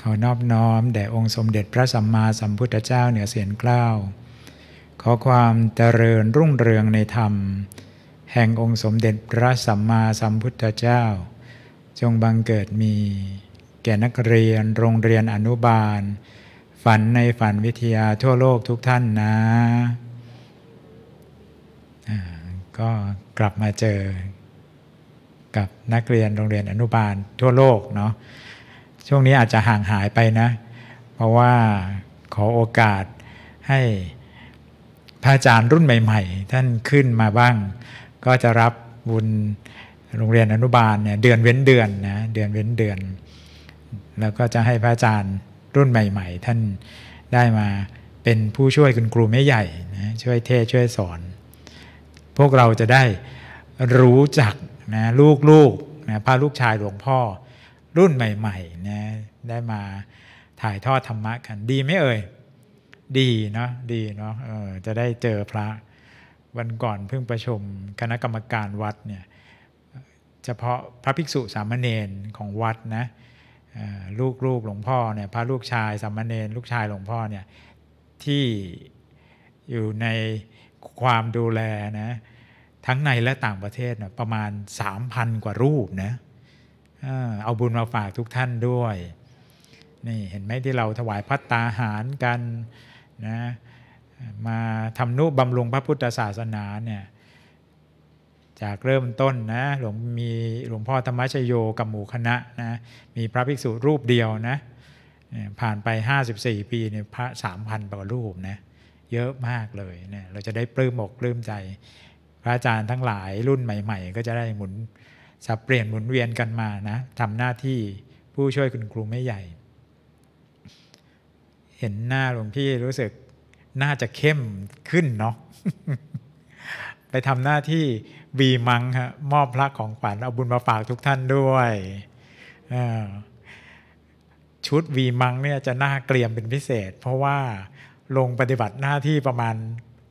ขอนอบน้อมแด่องค์สมเด็จพระสัมมาสัมพุทธเจ้าเหนือเสียนเกล้าขอความเจริญรุ่งเรืองในธรรม แห่งองค์สมเด็จพระสัมมาสัมพุทธเจ้า จงบังเกิดมี แก่นักเรียนโรงเรียนอนุบาล ฝันในฝันวิทยาทั่วโลกทุกท่านนะก็กลับมาเจอ กับนักเรียนโรงเรียนอนุบาลทั่วโลกเนาะช่วงนี้อาจจะห่างหายไปนะ เพราะว่าขอโอกาสให้พระอาจารย์รุ่นใหม่ๆ ท่านขึ้นมาบ้างก็จะรับบุญโรงเรียนอนุบาลเนี่ยเดือนเว้นเดือนนะเดือนเว้นเดือน แล้วก็จะให้พระอาจารย์รุ่นใหม่ๆ ท่านได้มาเป็นผู้ช่วยคุณครูไม่ใหญ่นะช่วยเทศช่วยสอน พวกเราจะได้รู้จักนะลูกๆนะพาลูกชายหลวงพ่อรุ่นใหม่ๆนะได้มาถ่ายทอดธรรมะกัน ดีไหมเอ่ย ดีเนาะดีเนาะเออจะได้เจอพระวันก่อนเพิ่งประชุมคณะกรรมการวัดเนี่ยเฉพาะพระภิกษุสามเณรของวัดนะลูกลูกหลวงพ่อเนี่ยพระลูกชายสามเณรลูกชายหลวงพ่อเนี่ยที่อยู่ในความดูแลนะทั้งในและต่างประเทศนะประมาณ 3,000 กว่ารูปนะเอาบุญมาฝากทุกท่านด้วย นี่เห็นไหมที่เราถวายพัตตาหารกันนะมาทำนุบำรุงพระพุทธศาสนาเนี่ยจากเริ่มต้นนะหลวงมีหลวงพ่อธรรมชโยกับหมู่คณะนะมีพระภิกษุรูปเดียวนะผ่านไป 54 ปีเนี่ยพระสามพันกว่ารูปนะเยอะมากเลยเนะเราจะได้ปลื้มอกปลื้มใจพระอาจารย์ทั้งหลายรุ่นใหม่ๆ ก็จะได้หมุนสับเปลี่ยนหมุนเวียนกันมานะทำหน้าที่ผู้ช่วยคุณครูไม่ใหญ่ เห็นหน้าหลวงพี่รู้สึกน่าจะเข้มขึ้นเนาะไปทำหน้าที่วีมังฮะ มอบพระของขวัญเอาบุญมาฝากทุกท่านด้วย ชุดวีมังเนี่ย จะน่าเกลียมเป็นพิเศษ เพราะว่าลงปฏิบัติหน้าที่ประมาณ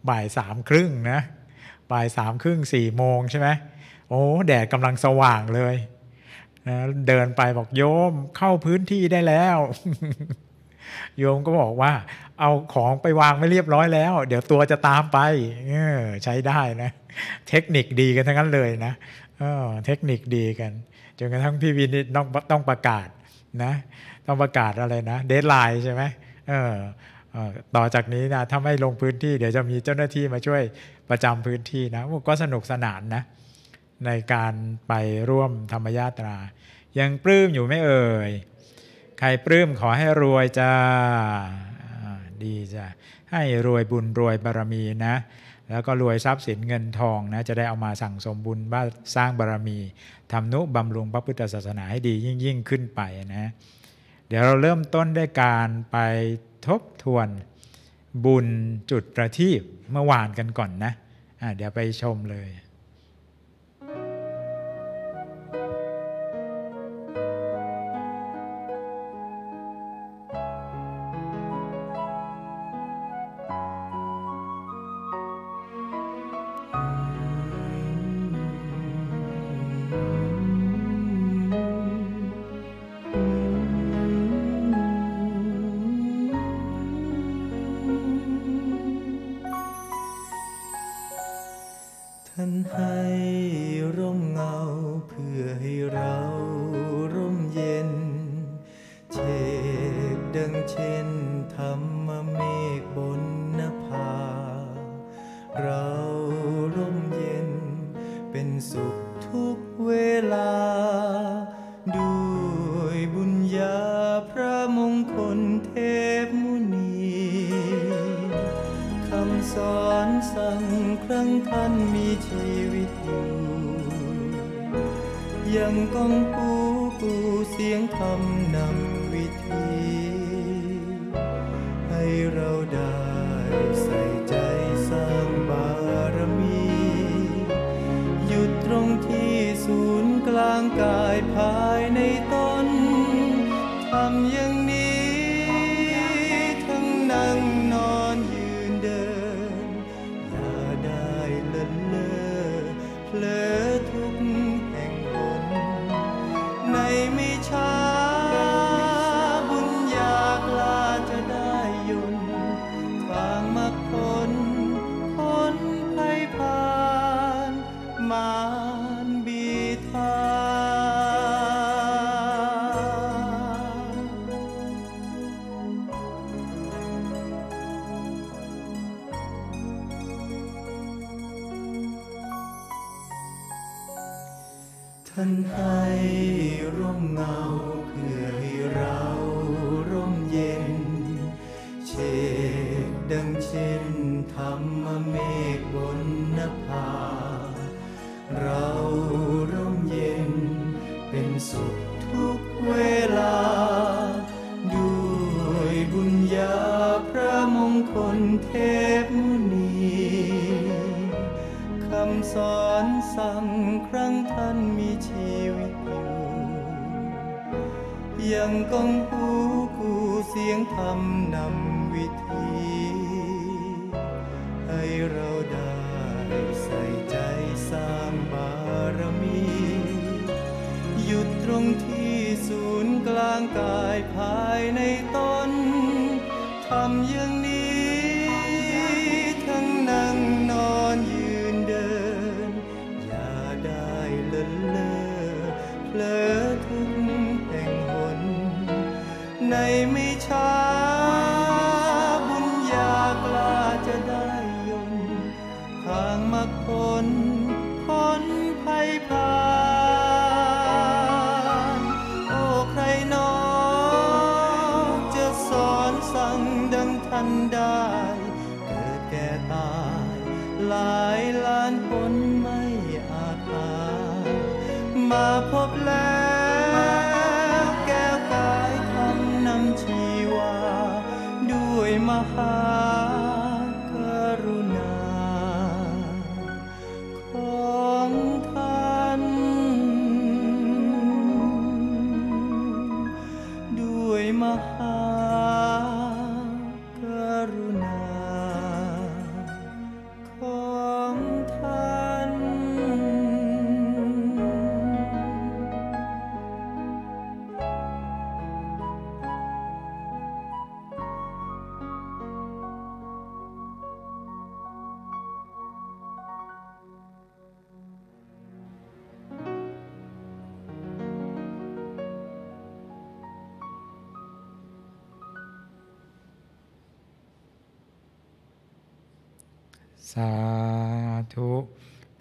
บ่ายสามครึ่งนะ บ่ายสามครึ่งสี่โมงใช่ไหมโอ้ แดดกำลังสว่างเลยนะ เดินไปบอกโยมเข้าพื้นที่ได้แล้ว โยมก็บอกว่า เอาของไปวางไม่เรียบร้อยแล้ว เดี๋ยวตัวจะตามไปออใช้ได้นะ เทคนิคดีกันทั้งนั้นเลยนะเออเทคนิคดีกันจนกระทั่งพี่วินนี่ต้องต้องประกาศ นะ ต้องประกาศอะไรนะเดทไลน์ใช่ไหมออต่อจากนี้นะถ้าไม่ลงพื้นที่เดี๋ยวจะมีเจ้าหน้าที่มาช่วยประจำพื้นที่นะก็สนุกสนานนะในการไปร่วมธรรมยาตรา ยังปลื้มอยู่ไม่เอ่ย ใครปลื้มขอให้รวยจ้า ดีจ้ะให้รวยบุญรวยบารมีนะ แล้วก็รวยทรัพย์สินเงินทองนะ จะได้เอามาสั่งสมบุญบ้าสร้างบารรมีทำนุ บำรุงพระพุทธศาสนาให้ดียิ่งยิ่งขึ้นไปนะ เดี๋ยวเราเริ่มต้นด้วยการไปทบทวนบุญจุดประทีปเมื่อวานกันก่อนนะะเดี๋ยวไปชมเลยท่านให้ร่มเงาเพื่อให้เราร่มเย็นเชกดังเช่นธรรมเมฆบนนภา เราร่มเย็น เป็นสุขทุกเวลาด้วยบุญญาพระมงคลเทพมุนีคำสอนสั่งครั้งท่านมียังก้องคูคูเสียงธรรมนำ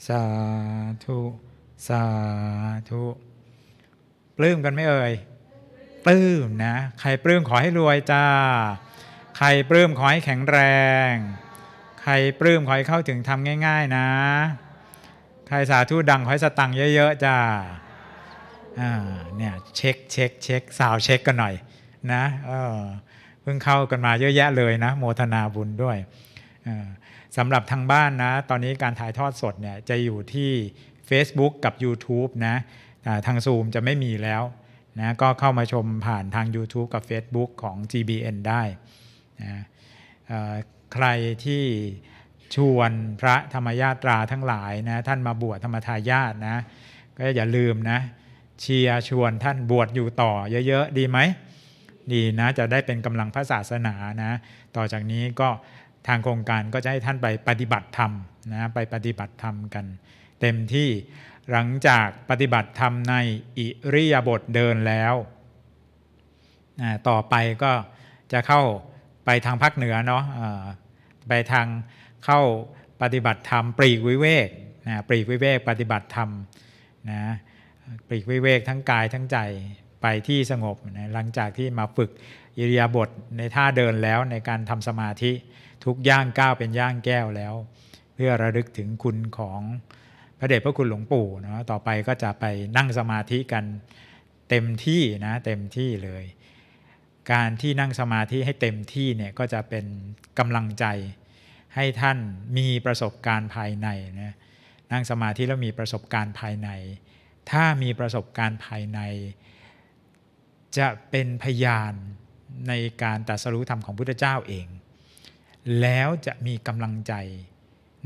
สาธุ สาธุปลื้มกันไม่เอ่ยปลื้มนะใครปลื้มขอให้รวยจ้าใครปลื้มขอให้แข็งแรง ใครปลื้มขอให้เข้าถึงทำง่าย ๆนะ ใครสาธุดังขอให้สตังเยอะ ๆจ้าเนี่ยเช็คเช็คเช็คสาวเช็คกันหน่อยนะเพิ่งเข้ากันมาเยอะแยะเลยนะ โมทนาบุญด้วยอสำหรับทางบ้านนะตอนนี้การถ่ายทอดสดเนี่ยจะอยู่ที่ Facebook กับ YouTube นะทางซูมจะไม่มีแล้วนะก็เข้ามาชมผ่านทาง YouTube กับ Facebook ของ GBN ได้นะใครที่ชวนพระธรรมญาตราทั้งหลายนะท่านมาบวชธรรมทายาทนะก็อย่าลืมนะ เชียร์ชวนท่านบวชอยู่ต่อเยอะๆ ดีไหม ดีนะจะได้เป็นกำลังพระศาสนานะต่อจากนี้ก็ทางโครงการก็จะให้ท่านไปปฏิบัติธรรมนะไปปฏิบัติธรรมกัน เต็มที่หลังจากปฏิบัติธรรมในอิริยาบถเดินแล้ว ต่อไปก็จะเข้าไปทางภาคเหนือเนาะไปทางเข้าปฏิบัติธรรมปรีกวิเวกนะปรีกวิเวกปฏิบัติธรรมนะปรีกวิเวกทั้งกายทั้งใจไปที่สงบนะหลังจากที่มาฝึกอิริยาบถในท่าเดินแล้วในการทำสมาธิทุกย่างก้าวเป็นย่างแก้วแล้ว เพื่อระลึกถึงคุณของพระเดชพระคุณหลวงปู่เนาะต่อไปก็จะไปนั่งสมาธิกันเต็มที่นะเต็มที่เลย การที่นั่งสมาธิให้เต็มที่เนี่ยก็จะเป็นกำลังใจให้ท่านมีประสบการณ์ภายในนะนั่งสมาธิแล้วมีประสบการณ์ภายใน ถ้ามีประสบการณ์ภายใน จะเป็นพยานในการตัดสรู้ธรรมของพุทธเจ้าเองแล้วจะมีกำลังใจ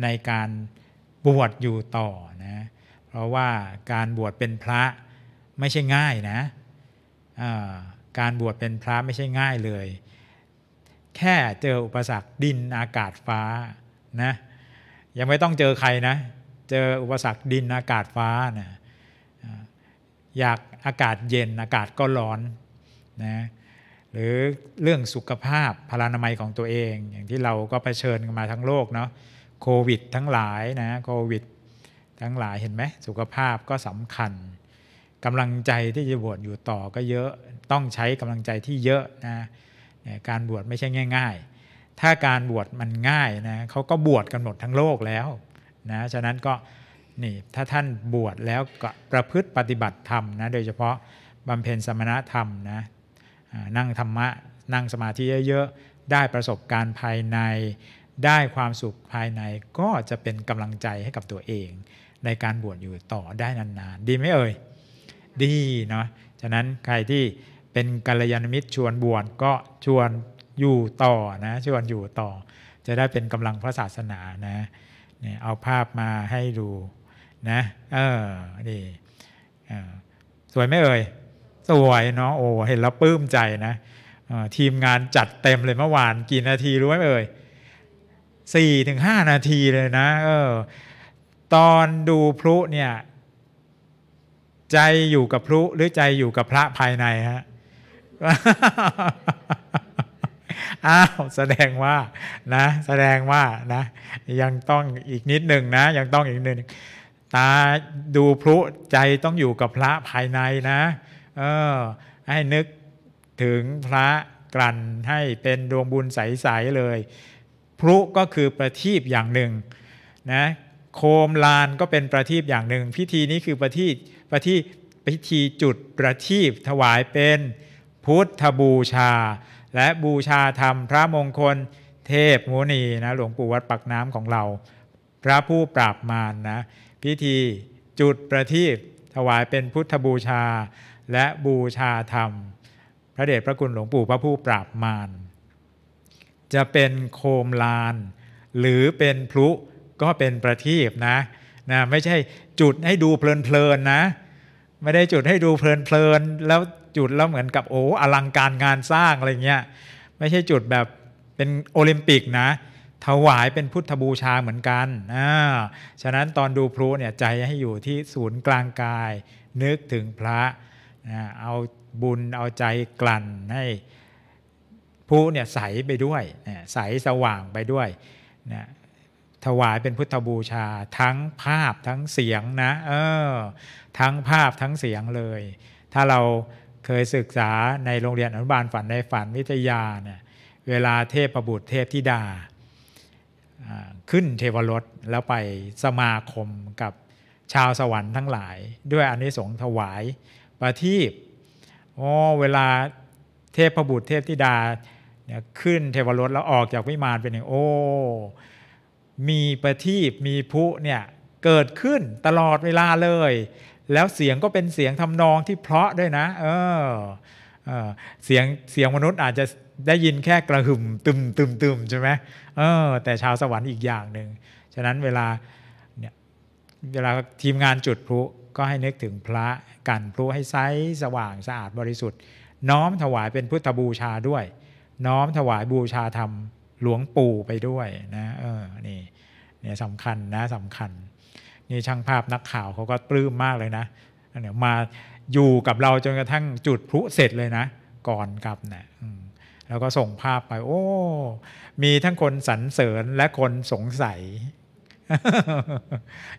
ในการบวชอยู่ต่อนะ เพราะว่าการบวชเป็นพระไม่ใช่ง่ายนะะการบวชเป็นพระไม่ใช่ง่ายเลย แค่เจออุปสรรคดินอากาศฟ้านะ ยังไม่ต้องเจอใครนะ เจออุปสรรคดินอากาศฟ้านะอยากอากาศเย็นอากาศก็ร้อนนะหรือเรื่องสุขภาพพลานามัยของตัวเอง อย่างที่เราก็เผชิญกันมาทั้งโลกเนาะโควิดทั้งหลายนะโควิดทั้งหลายเห็นไหมสุขภาพก็สำคัญกำลังใจที่จะบวชอยู่ต่อก็เยอะต้องใช้กำลังใจที่เยอะนะการบวชไม่ใช่ง่าย ๆ ถ้าการบวชมันง่ายนะเขาก็บวชกันหมดทั้งโลกแล้วนะฉะนั้นก็นี่ถ้าท่านบวชแล้วก็ประพฤติปฏิบัติธรรมนะโดยเฉพาะบำเพ็ญสมณธรรมนะนั่งธรรมะ นั่งสมาธิเยอะๆ ได้ประสบการณ์ภายใน ได้ความสุขภายในก็จะเป็นกำลังใจให้กับตัวเอง ในการบวชอยู่ต่อได้นานๆ ดีไหมเอ่ย ดีเนาะ ฉะนั้นใครที่เป็นกัลยาณมิตรชวนบวชก็ชวนอยู่ต่อนะชวนอยู่ต่อ จะได้เป็นกำลังพระศาสนานะเนี่ยเอาภาพมาให้ดูนะเออนี่สวยไหมเอ่ยสวยเนาะโอ้เห็นแล้วปลื้มใจนะทีมงานจัดเต็มเลยเมื่อวานกี่นาทีรู้ไหมเอ่ยสี่ถึงห้านาทีเลยนะเออตอนดูพลุเนี่ย ใจอยู่กับพลุหรือใจอยู่กับพระภายในฮะอ้าวแสดงว่า นะ แสดงว่านะ ยังต้องอีกนิดหนึ่งนะยังต้องอีกนิดหนึ่งตาดูพลุใจต้องอยู่กับพระภายในนะเออให้นึกถึงพระกลั่นให้เป็นดวงบุญใสๆเลยพลุก็คือประทีปอย่างหนึ่งนะโคมลานก็เป็นประทีปอย่างหนึ่ง พิธีนี้คือประทีปประทีปพิธีจุดประทีปถวายเป็นพุทธบูชาและบูชาธรรม พระมงคลเทพมุนีนะหลวงปู่วัดปักน้ำของเรา พระผู้ปราบมารนนะพิธีจุดประทีปถวายเป็นพุทธบูชาและบูชาธรรม พระเดชพระคุณหลวงปู่พระผู้ปราบมารจะเป็นโคมลาน หรือเป็นพลุก็เป็นประทีปนะนะ ไม่ใช่จุดให้ดูเพลินๆนะ ไม่ได้จุดให้ดูเพลินๆแล้วจุด แล้วเหมือนกับโอ้อลังการงานสร้างอะไรเงี้ยไม่ใช่จุดแบบเป็นโอลิมปิกนะถวายเป็นพุทธบูชาเหมือนกันนะฉะนั้นตอนดูพลุเนี่ยใจให้อยู่ที่ศูนย์กลางกาย นึกถึงพระนะเอาบุญเอาใจกลั่นให้ผู้เนี่ยใสไปด้วยนะใสสว่างไปด้วยนะถวายเป็นพุทธบูชาทั้งภาพทั้งเสียงนะเออทั้งภาพทั้งเสียงเลย ถ้าเราเคยศึกษาในโรงเรียนอนุบาลฝันในฝันวิทยาเนี่ยเวลาเทพประบุตรเทพธิดา ขึ้นเทวรสแล้วไปสมาคมกับชาวสวรรค์ทั้งหลาย ด้วยอนนิสงส์ถวายประทีปอ๋อเวลาเทพบุตร เทพธิดาเนี่ยขึ้นเทวรถ แล้วออกจากวิมานเป็นอย่างโอ้ มีประทีปมีพุเนี่ย เกิดขึ้นตลอดเวลาเลย แล้วเสียงก็เป็นเสียงทำนองที่เพราะด้วยนะ เออเออเสียงเสียงมนุษย์อาจจะได้ยินแค่กระหึ่ม ตึมตึมตึมใช่ไหมเออ แต่ชาวสวรรค์อีกอย่างหนึ่ง ฉะนั้นเวลาเนี่ยเวลาทีมงานจุดพลุก็ให้นึกถึงพระกันพลุให้ไซสว่างสะอาดบริสุทธิ์ น้อมถวายเป็นพุทธบูชาด้วย น้อมถวายบูชาธรรมหลวงปู่ไปด้วยนะเออนี่เนี่ยสำคัญนะสำคัญนี่ช่างภาพนักข่าวเขาก็ปลื้มมากเลยนะเนี่ยมาอยู่กับเราจนกระทั่งจุดพลุเสร็จเลยนะก่อนกลับเนะแล้วก็ส่งภาพไป โอ้ มีทั้งคนสรรเสริญและคนสงสัย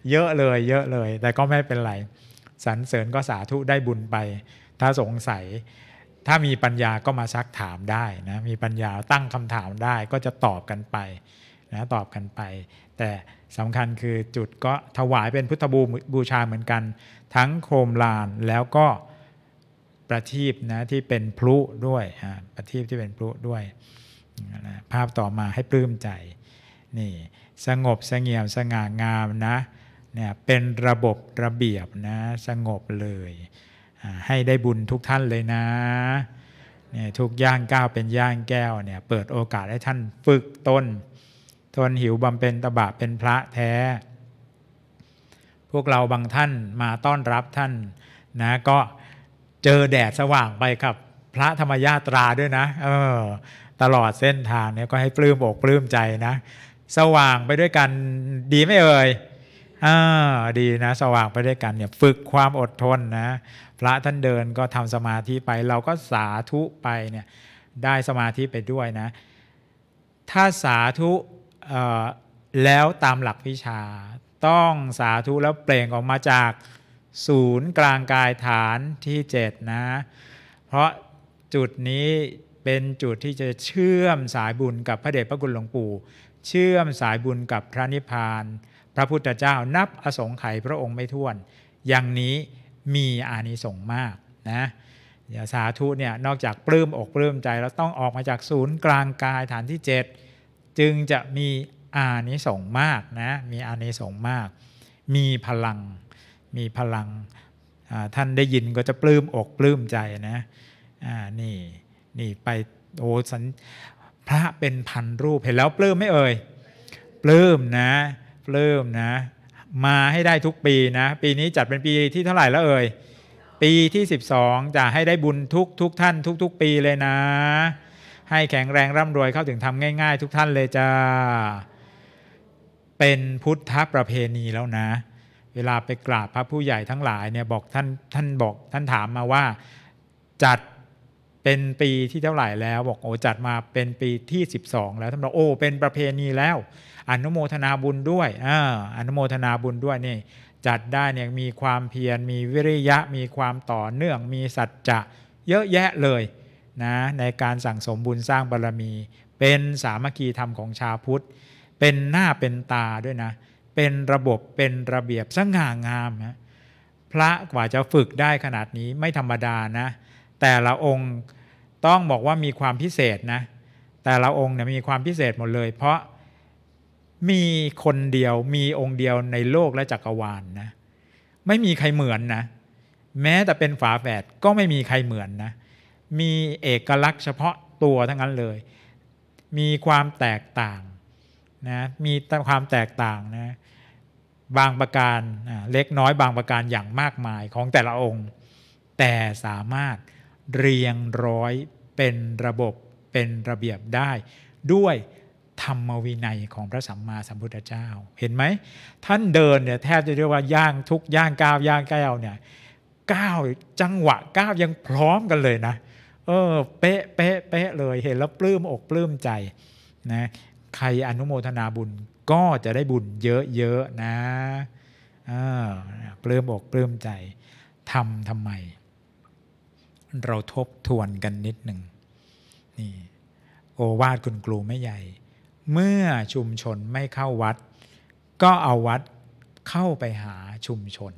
เยอะเลย เยอะเลย แต่ก็ไม่เป็นไรสรรเสริญก็สาธุได้บุญไป ถ้าสงสัย ถ้ามีปัญญาก็มาซักถามได้นะมีปัญญาตั้งคำถามได้ ก็จะตอบกันไปนะตอบกันไป แต่สำคัญคือจุดก็ถวายเป็นพุทธบูบูชาเหมือนกัน ทั้งโคมลานแล้วก็ประทีปนะที่เป็นพลุด้วยประทีปที่เป็นพลุด้วย ภาพต่อมาให้ปลื้มใจนี่สงบสงเงี่ยมสง่า งามนะเนี่ยเป็นระบบระเบียบนะ สงบเลยให้ได้บุญทุกท่านเลยนะเนี่ยทุกย่างก้าวเป็นย่างแก้วเนี่ยเปิดโอกาสให้ท่านฝึกตนทนหิวบำเพ็ญตบะเป็นพระแท้ พวกเราบางท่านมาต้อนรับท่านนะ ก็เจอแดดสว่างไปกับ พระธรรมญาตราด้วยนะ เออตลอดเส้นทางเนี่ยก็ให้ปลื้มอกปลื้มใจนะสว่างไปด้วยกันดีไม่เอ่ยอ่าดีนะ สว่างไปด้วยกันเนี่ยฝึกความอดทนนะพระท่านเดินก็ทำสมาธิไปเราก็สาธุไปเนี่ยได้สมาธิไปด้วยนะถ้าสาธุแล้วตามหลักวิชา ต้องสาธุแล้วเปล่งออกมาจากศูนย์กลางกายฐานที่เจ็ดนะ เพราะจุดนี้เป็นจุดที่จะเชื่อมสายบุญกับพระเดชพระคุณหลวงปู่เชื่อมสายบุญกับพระนิพพาน พระพุทธเจ้านับอสงไขยพระองค์ไม่ถ้วน อย่างนี้มีอานิสงส์มากนะอย่าสาธุเนี่ยนอกจากปลื้มอกปลื้มใจ แล้วต้องออกมาจากศูนย์กลางกายฐานที่ 7 จึงจะมีอานิสงส์มากนะมีอานิสงส์มาก มีพลังมีพลังท่านได้ยินก็จะปลื้มอกปลื้มใจนะนี่นี่ไปโอ้สันพระเป็นพันรูปเห็นแล้วปลื้มไม่เอ่ยปลื้มนะปลื้มนะ มาให้ได้ทุกปีนะ ปีนี้จัดเป็นปีที่เท่าไหร่แล้วเอ่ย ปีที่ 12 จะให้ได้บุญทุกทุกท่านทุกๆปีเลยนะ ให้แข็งแรงร่ำรวยเข้าถึงทำง่าย ๆ ทุกท่านเลยจ้า เป็นพุทธประเพณีแล้วนะ เวลาไปกราบพระผู้ใหญ่ทั้งหลายเนี่ยบอกท่านท่านบอก ท่านถามมาว่าจัดเป็นปีที่เท่าไหร่แล้ว บอกโอ้จัดมาเป็นปีที่ 12 แล้วท่านบอกโอ้เป็นประเพณีแล้วอนุโมทนาบุญด้วยออนุโมทนาบุญด้วยนี่ จัดได้เนี่ยมีความเพียรมีวิริยะมีความต่อเนื่องมีสัจจะเยอะแยะเลยนะในการสั่งสมบุญสร้างบารรมี เป็นสามัคคีธรรมของชาวพุทธ เป็นหน้าเป็นตาด้วยนะ เป็นระบบเป็นระเบียบสง่างามนะพระกว่าจะฝึกได้ขนาดนี้ไม่ธรรมดานะแต่ละองค์ต้องบอกว่ามีความพิเศษนะ แต่ละองค์เนี่ยมีความพิเศษหมดเลย เพราะมีคนเดียวมีองค์เดียวในโลกและจักรวาลนนะ ไม่มีใครเหมือนนะ แม้แต่เป็นฝาแฝดก็ไม่มีใครเหมือนนะ มีเอกลักษณ์เฉพาะตัวทั้งนั้นเลย มีความแตกต่างนะ มีความแตกต่างนะ บางประการเล็กน้อยบางประการอย่างมากมายของแต่ละองค์ แต่สามารถเรียงร้อยเป็นระบบเป็นระเบียบได้ ด้วยธรรมวินัยของพระสัมมาสัมพุทธเจ้า เห็นไหมท่านเดินเนี่ยแทบจะเรียกว่าย่างทุกย่างก้าวย่างแก้วเนี่ยก้าวจังหวะก้าวยังพร้อมกันเลยนะ เออเป๊ะเป๊ะเป๊ะ เลยเห็นแล้วปลื้มอกปลื้มใจนะใครอนุโมทนาบุญก็จะได้บุญเยอะๆ นะเออปลื้มอกปลื้มใจทำทำไมเราทบทวนกันนิดหนึ่งนี่โอวาทคุณครูไม่ใหญ่ เมื่อชุมชนไม่เข้าวัด ก็เอาวัดเข้าไปหาชุมชน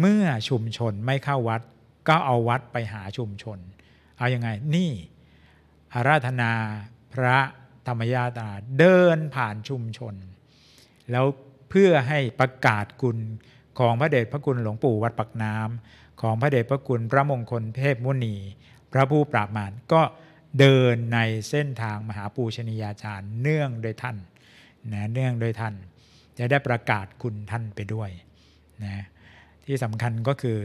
เมื่อชุมชนไม่เข้าวัดก็เอาวัดไปหาชุมชน เอาอยัางไงนี่อาราธนาพระธรรมญาตาเดินผ่านชุมชน แล้วเพื่อให้ประกาศกุลของพระเดชพระคุณหลวงปู่วัดปักน้ำของพระเดชพระคุณพระมงคลเทพมุนี พระผู้ปราบมารก็เดินในเส้นทางมหาปูชนียาจารย์เนื่องโดยท่านนะเนื่องโดยท่านจะได้ประกาศคุณท่านไปด้วยนะที่สำคัญก็คือ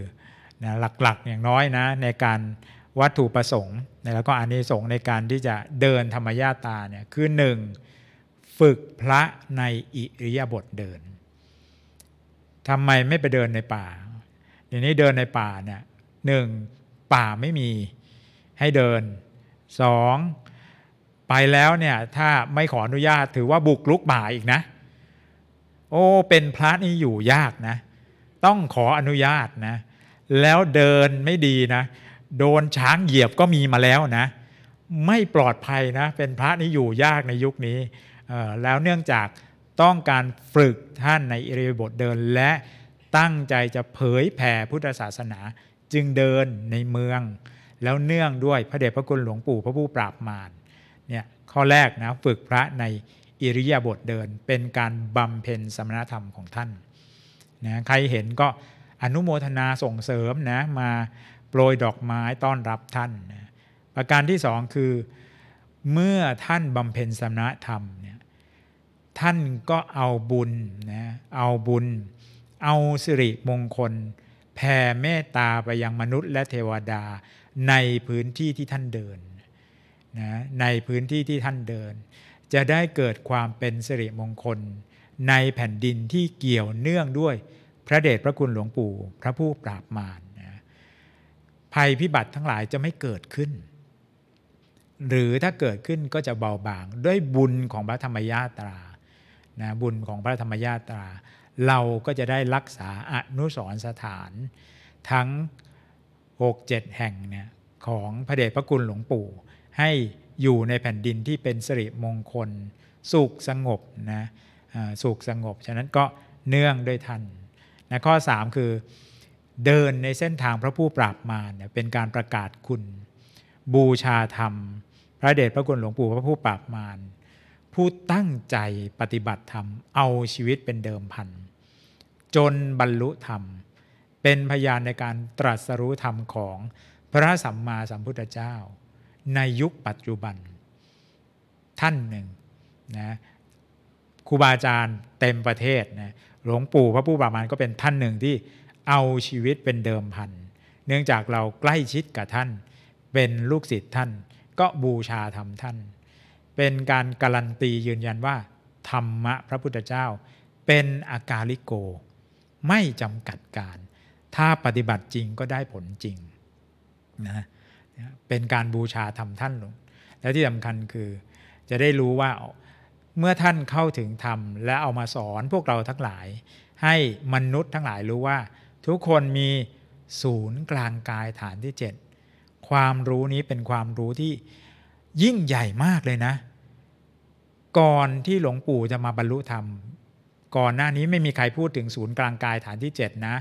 นะหลักๆอย่างน้อยนะในการวัตถุประสงค์แล้วก็อานิสงส์ในการที่จะเดินธรรมญาตาเนี่ยคือหนึ่งฝึกพระในอิริยาบถเดินทำไมไม่ไปเดินในป่าอยีางนี้เดินในป่าเนี่ยหนึ่งป่าไม่มีให้เดินสองไปแล้วเนี่ยถ้าไม่ขออนุญาตถือว่าบุกลุกป่าอีกนะ โอ้เป็นพระนี่อยู่ยากนะต้องขออนุญาตนะแล้วเดินไม่ดีนะ โดนช้างเหยียบก็มีมาแล้วนะ ไม่ปลอดภัยนะเป็นพระนี่อยู่ยากในยุคนี้แล้วเนื่องจากต้องการฝึกท่านในอิริยบทเดินและตั้งใจจะเผยแผ่พุทธศาสนาจึงเดินในเมือง แล้วเนื่องด้วยพระเดชพระคุณหลวงปู่พระผู้ปราบมารเนี่ยข้อแรกนะฝึกพระใน อิริยาบถเดินเป็นการบำเพ็ญสมณธรรมของท่านนะใครเห็นก็อนุโมทนาส่งเสริมนะมาโปรยดอกไม้ต้อนรับท่านนะประการที่สองคือเมื่อท่านบำเพ็ญสมณธรรมเนี่ยท่านก็เอาบุญนะเอาบุญเอาสิริมงคลแผ่เมตตาไปยังมนุษย์และเทวดาในพื้นที่ที่ท่านเดินนะในพื้นที่ที่ท่านเดิน จะได้เกิดความเป็นสิริมงคล ในแผ่นดินที่เกี่ยวเนื่องด้วยพระเดชพระคุณหลวงปู่พระผู้ปราบมารนะภัยพิบัติทั้งหลายจะไม่เกิดขึ้น หรือถ้าเกิดขึ้นก็จะเบาบางด้วยบุญของพระธรรมญาตรานะบุญของพระธรรมญาตราเราก็จะได้รักษาอนุสรสถานทั้ง6-7 แห่งเนี่ยของพระเดชพระคุณหลวงปู่ให้อยู่ในแผ่นดินที่เป็นสิริมงคลสุขสงบนะสุขสงบฉะนั้นก็เนื่องด้วยท่านนะข้อ 3 คือเดินในเส้นทางพระผู้ปราบมารเนี่ยเป็นการประกาศคุณ บูชาธรรม พระเดชพระคุณหลวงปู่พระผู้ปราบมารผู้ตั้งใจปฏิบัติธรรม เอาชีวิตเป็นเดิมพันธจนบรรลุธรรม เป็นพยานในการตรัสรู้ธรรมของพระสัมมาสัมพุทธเจ้า ในยุคปัจจุบัน ท่านหนึ่งนะครูบาอาจารย์ เต็มประเทศนะหลวงปู่พระผู้บามานก็เป็นท่านหนึ่งที่เอาชีวิตเป็นเดิมพัน เนื่องจากเราใกล้ชิดกับท่านเป็นลูกศิษย์ท่าน ก็บูชาธรรม ท่าน เป็นการการันตียืนยันว่าธรรมะพระพุทธเจ้า เป็นอากาลิโกไม่จำกัดการ ถ้าปฏิบัติจริงก็ได้ผลจริงนะเป็นการบูชาทำท่านหลวง แล้วที่สำคัญคือจะได้รู้ว่าเมื่อท่านเข้าถึงธรรม และเอามาสอนพวกเราทั้งหลายให้มนุษย์ทั้งหลายรู้ว่า ทุกคนมีศูนย์กลางกายฐานที่ 7 ความรู้นี้เป็นความรู้ที่ยิ่งใหญ่มากเลยนะ ก่อนที่หลวงปู่จะมาบรรลุธรรมก่อนหน้านี้ไม่มีใครพูดถึงศูนย์กลางกายฐานที่7นะ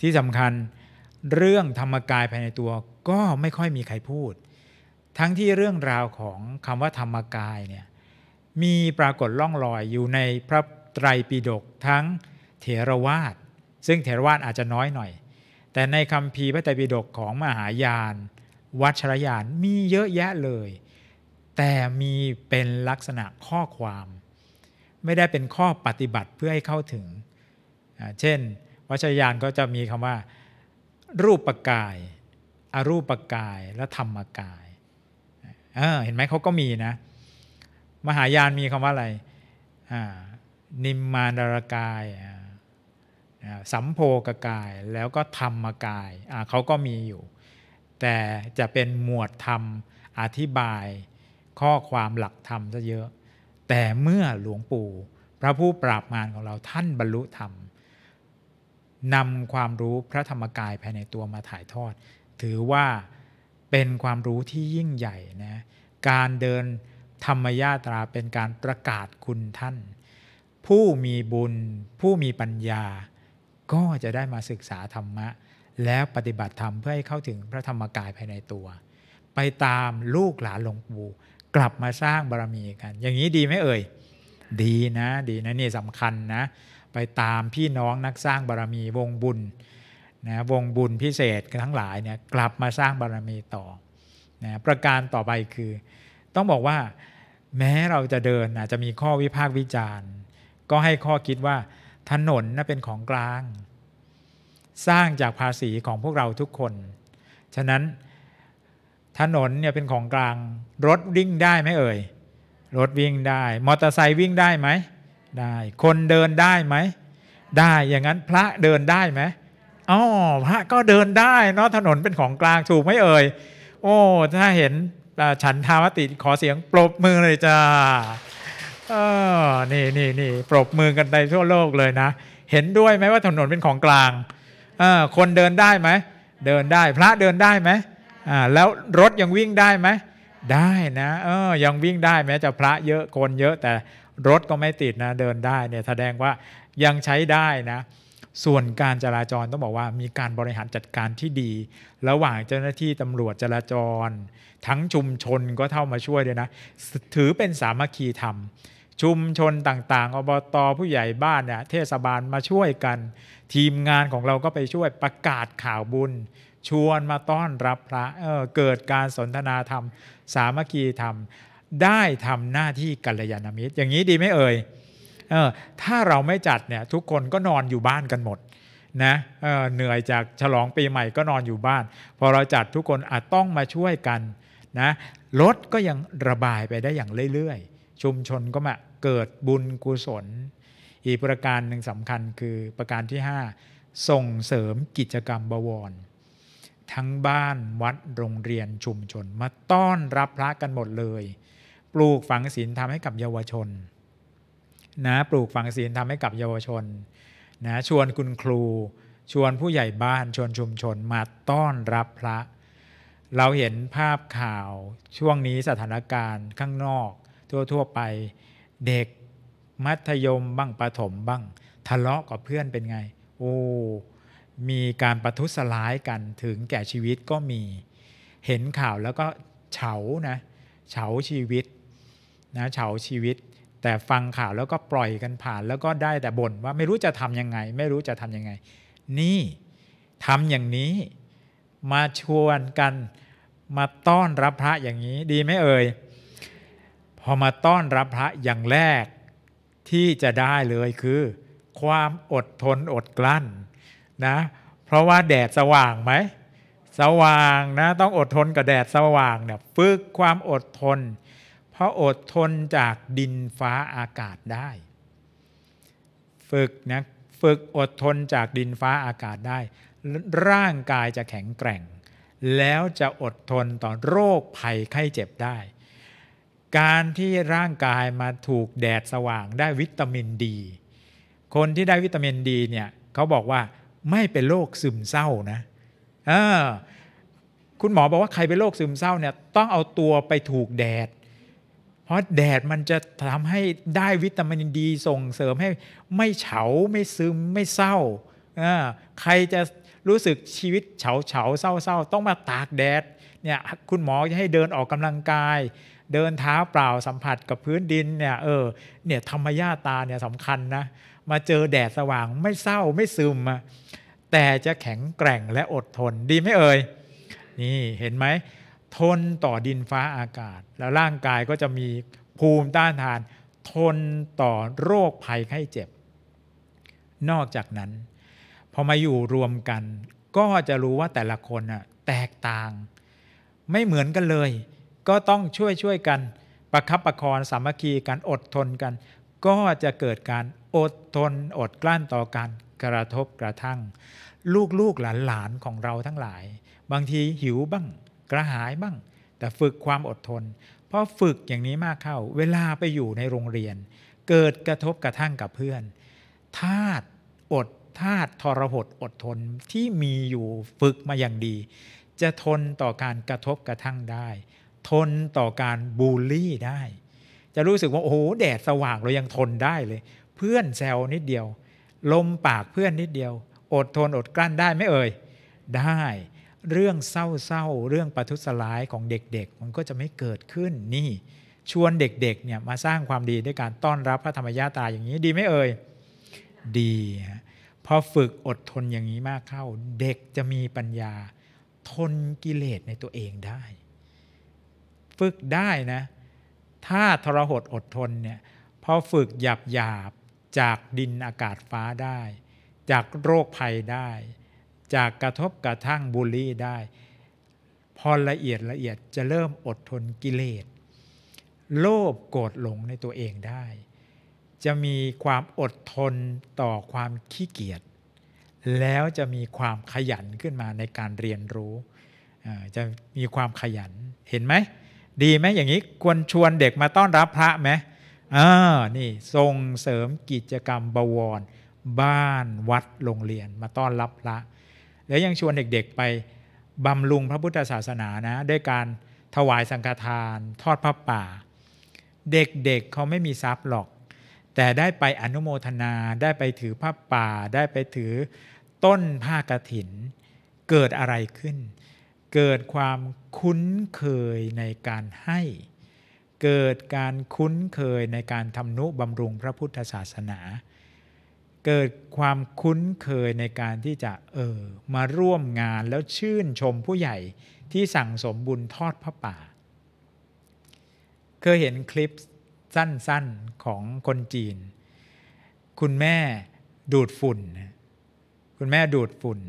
ที่สำคัญเรื่องธรรมกายภายในตัวก็ไม่ค่อยมีใครพูด ทั้งที่เรื่องราวของคำว่าธรรมกายเนี่ยมีปรากฏล่องลอยอยู่ในพระไตรปิฎกทั้งเถรวาทซึ่งเถรวาทอาจจะน้อยหน่อย แต่ในคำพีพระไตรปิฎกของมหายาน วัชรยานมีเยอะแยะเลย แต่มีเป็นลักษณะข้อความไม่ได้เป็นข้อปฏิบัติเพื่อให้เข้าถึง เช่น วัชยานก็จะมีคำว่ารูปปกาย อรูปปกายและธรรมกายเเห็นไหมเขาก็มีนะ มหายานมีคำว่าอะไร นิมมานรกาย สัมโพกกายแล้วก็ธรรมกายเขาก็มีอยู่ แต่จะเป็นหมวดธรรม อธิบาย ข้อความหลักธรรมซะเยอะแต่เมื่อหลวงปู่พระผู้ปราบมารของเราท่านบรรลุธรรมนำความรู้พระธรรมกายภายในตัวมาถ่ายทอด ถือว่าเป็นความรู้ที่ยิ่งใหญ่นะการเดินธรรมญาตราเป็นการประกาศคุณท่าน ผู้มีบุญ ผู้มีปัญญา ก็จะได้มาศึกษาธรรมะแล้วปฏิบัติธรรมเพื่อให้เข้าถึงพระธรรมกายภายในตัว ไปตามลูกหลานหลวงปู่กลับมาสร้างบารรมีกัน อย่างนี้ดีไหมเอ่ย ดีนะ ดีนะนี่สำคัญนะ ไปตามพี่น้องนักสร้างบารรมีวงบุญนะ วงบุญพิเศษทั้งหลายเนี่ยกลับมาสร้างบารรมีต่อ นะ ประการต่อไปคือ ต้องบอกว่าแม้เราจะเดินอาจจะมีข้อวิพากษ์วิจารณ์ ก็ให้ข้อคิดว่าถนนน่ะเป็นของกลาง สร้างจากภาษีของพวกเราทุกคน ฉะนั้นถนนเนี่ยเป็นของกลางรถวิ่งได้ไหมเอ่ย รถวิ่งได้ มอเตอร์ไซค์วิ่งได้ไหม ได้ คนเดินได้ไหม ได้อย่างนั้นพระเดินได้ไหมอ๋อพระก็เดินได้ เนาะถนนเป็นของกลางถูกไหมเอ่ยโอ้ถ้าเห็นฉันทาวติขอเสียงปรบมือเลยจ้าเออนี่นี่นี่ปรบมือกันในทั่วโลกเลยนะเห็นด้วยไหมว่าถนนเป็นของกลางอคนเดินได้ไหมเดินได้พระเดินได้ไหมอ่าแล้วรถยังวิ่งได้ไหมได้นะ เออยังวิ่งได้แม้จะพระเยอะคนเยอะแต่รถก็ไม่ติดนะเดินได้เนี่ยแสดงว่ายังใช้ได้นะ ส่วนการจราจรต้องบอกว่ามีการบริหารจัดการที่ดี ระหว่างเจ้าหน้าที่ตำรวจจราจร ทั้งชุมชนก็เข้ามาช่วยด้วยนะ ถือเป็นสามัคคีธรรม ชุมชนต่างๆอบตอผู้ใหญ่บ้านเนี่ยเทศบาลมาช่วยกัน ทีมงานของเราก็ไปช่วยประกาศข่าวบุญชวนมาต้อนรับพระเเกิดการสนทนาธรรม สามัคคีธรรม ได้ทำหน้าที่กัลยาณมิตร อย่างนี้ดีไหมเอ่ยเออถ้าเราไม่จัดเนี่ยทุกคนก็นอนอยู่บ้านกันหมดนะเเหนื่อยจากฉลองปีใหม่ก็นอนอยู่บ้าน พอเราจัดทุกคนอาจต้องมาช่วยกันนะ รถก็ยังระบายไปได้อย่างเรื่อยๆ ชุมชนก็มาเกิดบุญกุศล อีกประการหนึ่งสำคัญคือประการที่ 5 ส่งเสริมกิจกรรมบวรทั้งบ้านวัดโรงเรียนชุมชน มาต้อนรับพระกันหมดเลย ปลูกฝังศีลทำให้กับเยาวชนนะปลูกฝังศีลทำให้กับเยาวชน นะชวนคุณครู ชวนผู้ใหญ่บ้านชวนชุมชนมาต้อนรับพระ เราเห็นภาพข่าวช่วงนี้สถานการณ์ข้างนอกทั่วๆไปเด็กมัธยมบ้าง ประถม บ้าง ทะเลาะกับเพื่อนเป็นไงโอ้มีการประทุษร้ายกันถึงแก่ชีวิตก็มีเห็นข่าวแล้วก็เฉานะเฉาชีวิต นะเฉาชีวิต แต่ฟังข่าวแล้วก็ปล่อยกันผ่านแล้วก็ได้แต่บ่นว่าไม่รู้จะทำยังไง ไม่รู้จะทำยังไง นี่ทำอย่างนี้มาชวนกันมาต้อนรับพระอย่างนี้ ดีไหมเอ่ยพอมาต้อนรับพระอย่างแรกที่จะได้เลยคือ ความอดทนอดกลั้นนะเพราะว่าแดดสว่างไหมสว่างนะต้องอดทนกับแดดสว่างเนี่ยฝึกความอดทนเพราะอดทนจากดินฟ้าอากาศได้ ฝึกนะฝึกอดทนจากดินฟ้าอากาศได้ ร่างกายจะแข็งแกร่ง แล้วจะอดทนต่อโรคภัยไข้เจ็บได้ การที่ร่างกายมาถูกแดดสว่างได้วิตามินดี คนที่ได้วิตามินดีเนี่ยเขาบอกว่าไม่เป็นโรคซึมเศร้านะคุณหมอบอกว่าใครเป็นโรคซึมเศร้าเนี่ยต้องเอาตัวไปถูกแดด เพราะแดดมันจะทำให้ได้วิตามินดีส่งเสริมให้ไม่เฉาไม่ซึมไม่เศร้าใครจะรู้สึกชีวิตเฉาเฉาเศร้าเศร้าต้องมาตากแดดเนี่ยคุณหมอจะให้เดินออกกำลังกาย เดินเท้าเปล่าสัมผัสกับพื้นดินเนี่ยเออเนี่ยธรรมญาตาเนี่ยสำคัญนะมาเจอแดดสว่างไม่เศร้าไม่ซึมอะแต่จะแข็งแกร่งและอดทนดีไม่เอ่ยนี่เห็นไหม ทนต่อดินฟ้าอากาศ แล้วร่างกายก็จะมีภูมิต้านทาน ทนต่อโรคภัยไข้เจ็บ นอกจากนั้น พอมาอยู่รวมกัน ก็จะรู้ว่าแต่ละคนน่ะแตกต่าง ไม่เหมือนกันเลย ก็ต้องช่วยช่วยกัน ประคับประคองสามัคคีกันอดทนกัน ก็จะเกิดการอดทนอดกลั้นต่อกันกระทบกระทั่ง ลูกลูกหลานหลานของเราทั้งหลาย บางทีหิวบ้าง กระหายบ้าง แต่ฝึกความอดทน เพราะฝึกอย่างนี้มากเข้า เวลาไปอยู่ในโรงเรียน เกิดกระทบกระทั่งกับเพื่อนธาตุอดธาตุทรหดอดทนที่มีอยู่ฝึกมาอย่างดี จะทนต่อการกระทบกระทั่งได้ ทนต่อการบูลลี่ได้ จะรู้สึกว่าโอ้โหแดดสว่างเรายังทนได้เลย เพื่อนแซวนิดเดียวลมปากเพื่อนนิดเดียว อดทนอดกลั้นได้ไม่เอ่ยได้เรื่องเศร้าๆเรื่องประทุษร้ายของเด็ก ๆ มันก็จะไม่เกิดขึ้นนี่ชวนเด็กๆเนี่ยมาสร้างความดีด้วยการต้อนรับพระธรรมญาตาอย่างนี้ดีไม่เอ่ยดีพอฝึกอดทนอย่างนี้มากเข้า เด็กจะมีปัญญาทนกิเลสในตัวเองได้ ฝึกได้นะถ้าทรหดอดทนเนี่ยพอฝึกหยาบหยาบจากดินอากาศฟ้าได้ จากโรคภัยได้ จากกระทบกระทั่งบูลลี่ได้ พอละเอียดละเอียดจะเริ่มอดทนกิเลสโลภโกรธหลงในตัวเองได้ จะมีความอดทนต่อความขี้เกียจแล้วจะมีความขยันขึ้นมาในการเรียนรู้ จะมีความขยันเห็นไหม ดีไหมอย่างนี้ควรชวนเด็กมาต้อนรับพระไหมอ่านี่ส่งเสริมกิจกรรมบวรบ้านวัดโรงเรียนมาต้อนรับพระแล้วยังชวนเด็กๆ ไป บำรุงพระพุทธศาสนานะ ด้วยการถวายสังฆทานทอดพระป่า เด็กๆเเขาไม่มีทรัพย์หรอก แต่ได้ไปอนุโมทนา ได้ไปถือพระป่า ได้ไปถือต้นผ้ากระถิน เกิดอะไรขึ้น เกิดความคุ้นเคยในการให้เกิดการคุ้นเคยในการทำนุบำรุงพระพุทธศาสนา เกิดความคุ้นเคยในการที่จะเออ มาร่วมงานแล้วชื่นชมผู้ใหญ่ที่สั่งสมบุญทอดพระป่า เคยเห็นคลิปสั้น ๆของคนจีน คุณแม่ดูดฝุ่น คุณแม่ดูดฝุ่น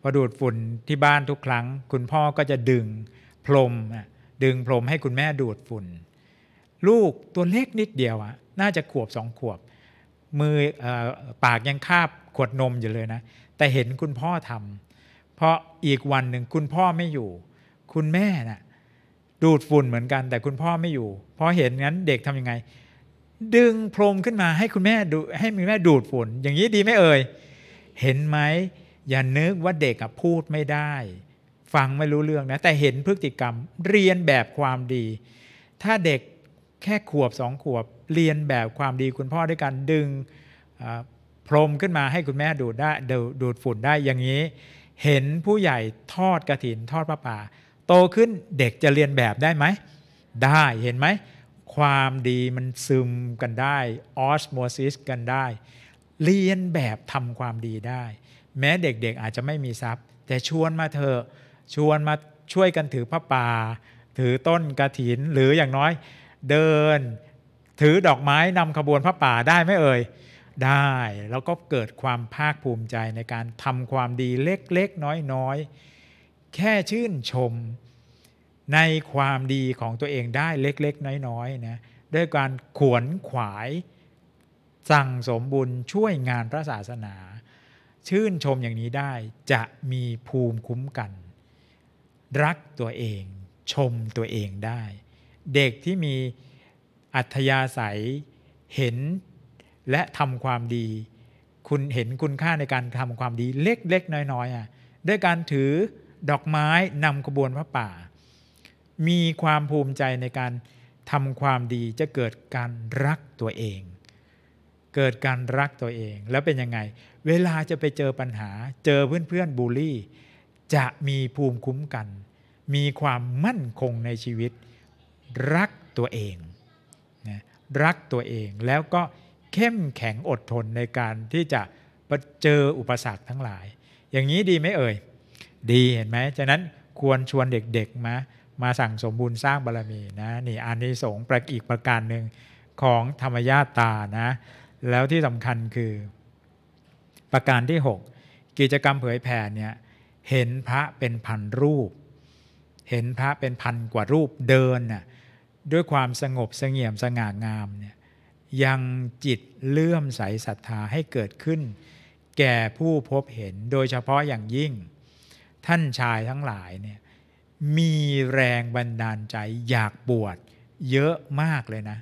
พอดูดฝุ่นที่บ้านทุกครั้ง คุณพ่อก็จะดึงพรมดึงพรมให้คุณแม่ดูดฝุ่นลูกตัวเล็กนิดเดียวอะน่าจะขวบสองขวบ มืออปากยังคาบขวดนมอยู่เลยนะ แต่เห็นคุณพ่อทำเพราะอีกวันหนึ่งคุณพ่อไม่อยู่ คุณแม่นะ่ะดูดฝุ่นเหมือนกัน แต่คุณพ่อไม่อยู่พอเห็นงั้นเด็กทำยังไง ดึงพรมขึ้นมาให้คุณแม่ดูให้มีแม่ดูดฝุ่น อย่างนี้ดีไม่เอ่ย เห็นไหม อย่านึกว่าเด็กพูดไม่ได้ ฟังไม่รู้เรื่องนะ แต่เห็นพฤติกรรม เรียนแบบความดี ถ้าเด็กแค่ขวบสองขวบเรียนแบบความดีคุณพ่อด้วยการดึงพรมขึ้นมาให้คุณแม่ดูดได้ดูดฝุ่นได้อย่างนี้ เห็นผู้ใหญ่ทอดกระถิน ทอดพระป่า โตขึ้นเด็กจะเรียนแบบได้ไหม ได้เห็นไหมความดีมันซึมกันได้ออสโมซิสกันได้ เรียนแบบทำความดีได้ แม้เด็ก ๆ อาจจะไม่มีทรัพย์ แต่ชวนมาเถอะชวนมาช่วยกันถือพระป่าถือต้นกระถินหรืออย่างน้อยเดินถือดอกไม้นำขบวนพระป่าได้ไหมเอ่ย ได้แล้วก็เกิดความภาคภูมิใจในการทำความดีเล็กๆน้อยๆแค่ชื่นชมในความดีของตัวเองได้เล็กๆ น้อยๆนะด้วยการขวนขวาย สั่งสมบุญช่วยงานพระศาสนา ชื่นชมอย่างนี้ได้จะมีภูมิคุ้มกันรักตัวเองชมตัวเองได้เด็กที่มีอัธยาศัยเห็นและทำความดี คุณเห็นคุณค่าในการทำความดีเล็กๆน้อยๆอ่ะ ด้วยการถือดอกไม้นำขบวนพระป่า มีความภูมิใจในการทำความดีจะเกิดการรักตัวเอง เกิดการรักตัวเองแล้วเป็นยังไง เวลาจะไปเจอปัญหาเจอเพื่อนๆบูลลี่ จะมีภูมิคุ้มกัน มีความมั่นคงในชีวิตรักตัวเองนะรักตัวเองแล้วก็เข้มแข็งอดทนในการที่จะเจออุปสรรคทั้งหลาย อย่างนี้ดีไหมเอ่ย ดีเห็นไหมฉะนั้นควรชวนเด็กๆ มา มาสั่งสมบูรณ์สร้างบารรมีนะนี่อานนสงส์ประอีกประการหนึ่งของธรรมญาตานะแล้วที่สำคัญคือประการที่ 6 กิจกรรมเผยแผ่เนี่ยเห็นพระเป็นพันรูป เห็นพระเป็นพันกว่ารูปเดินน่ะด้วยความสงบสงเี่ยมสง่างามเนี่ยยังจิตเลื่อมใสศรัทธาให้เกิดขึ้น แก่ผู้พบเห็นโดยเฉพาะอย่างยิ่ง ท่านชายทั้งหลายเนี่ยมีแรงบันดาลใจอยากบวชเยอะมากเลยนะ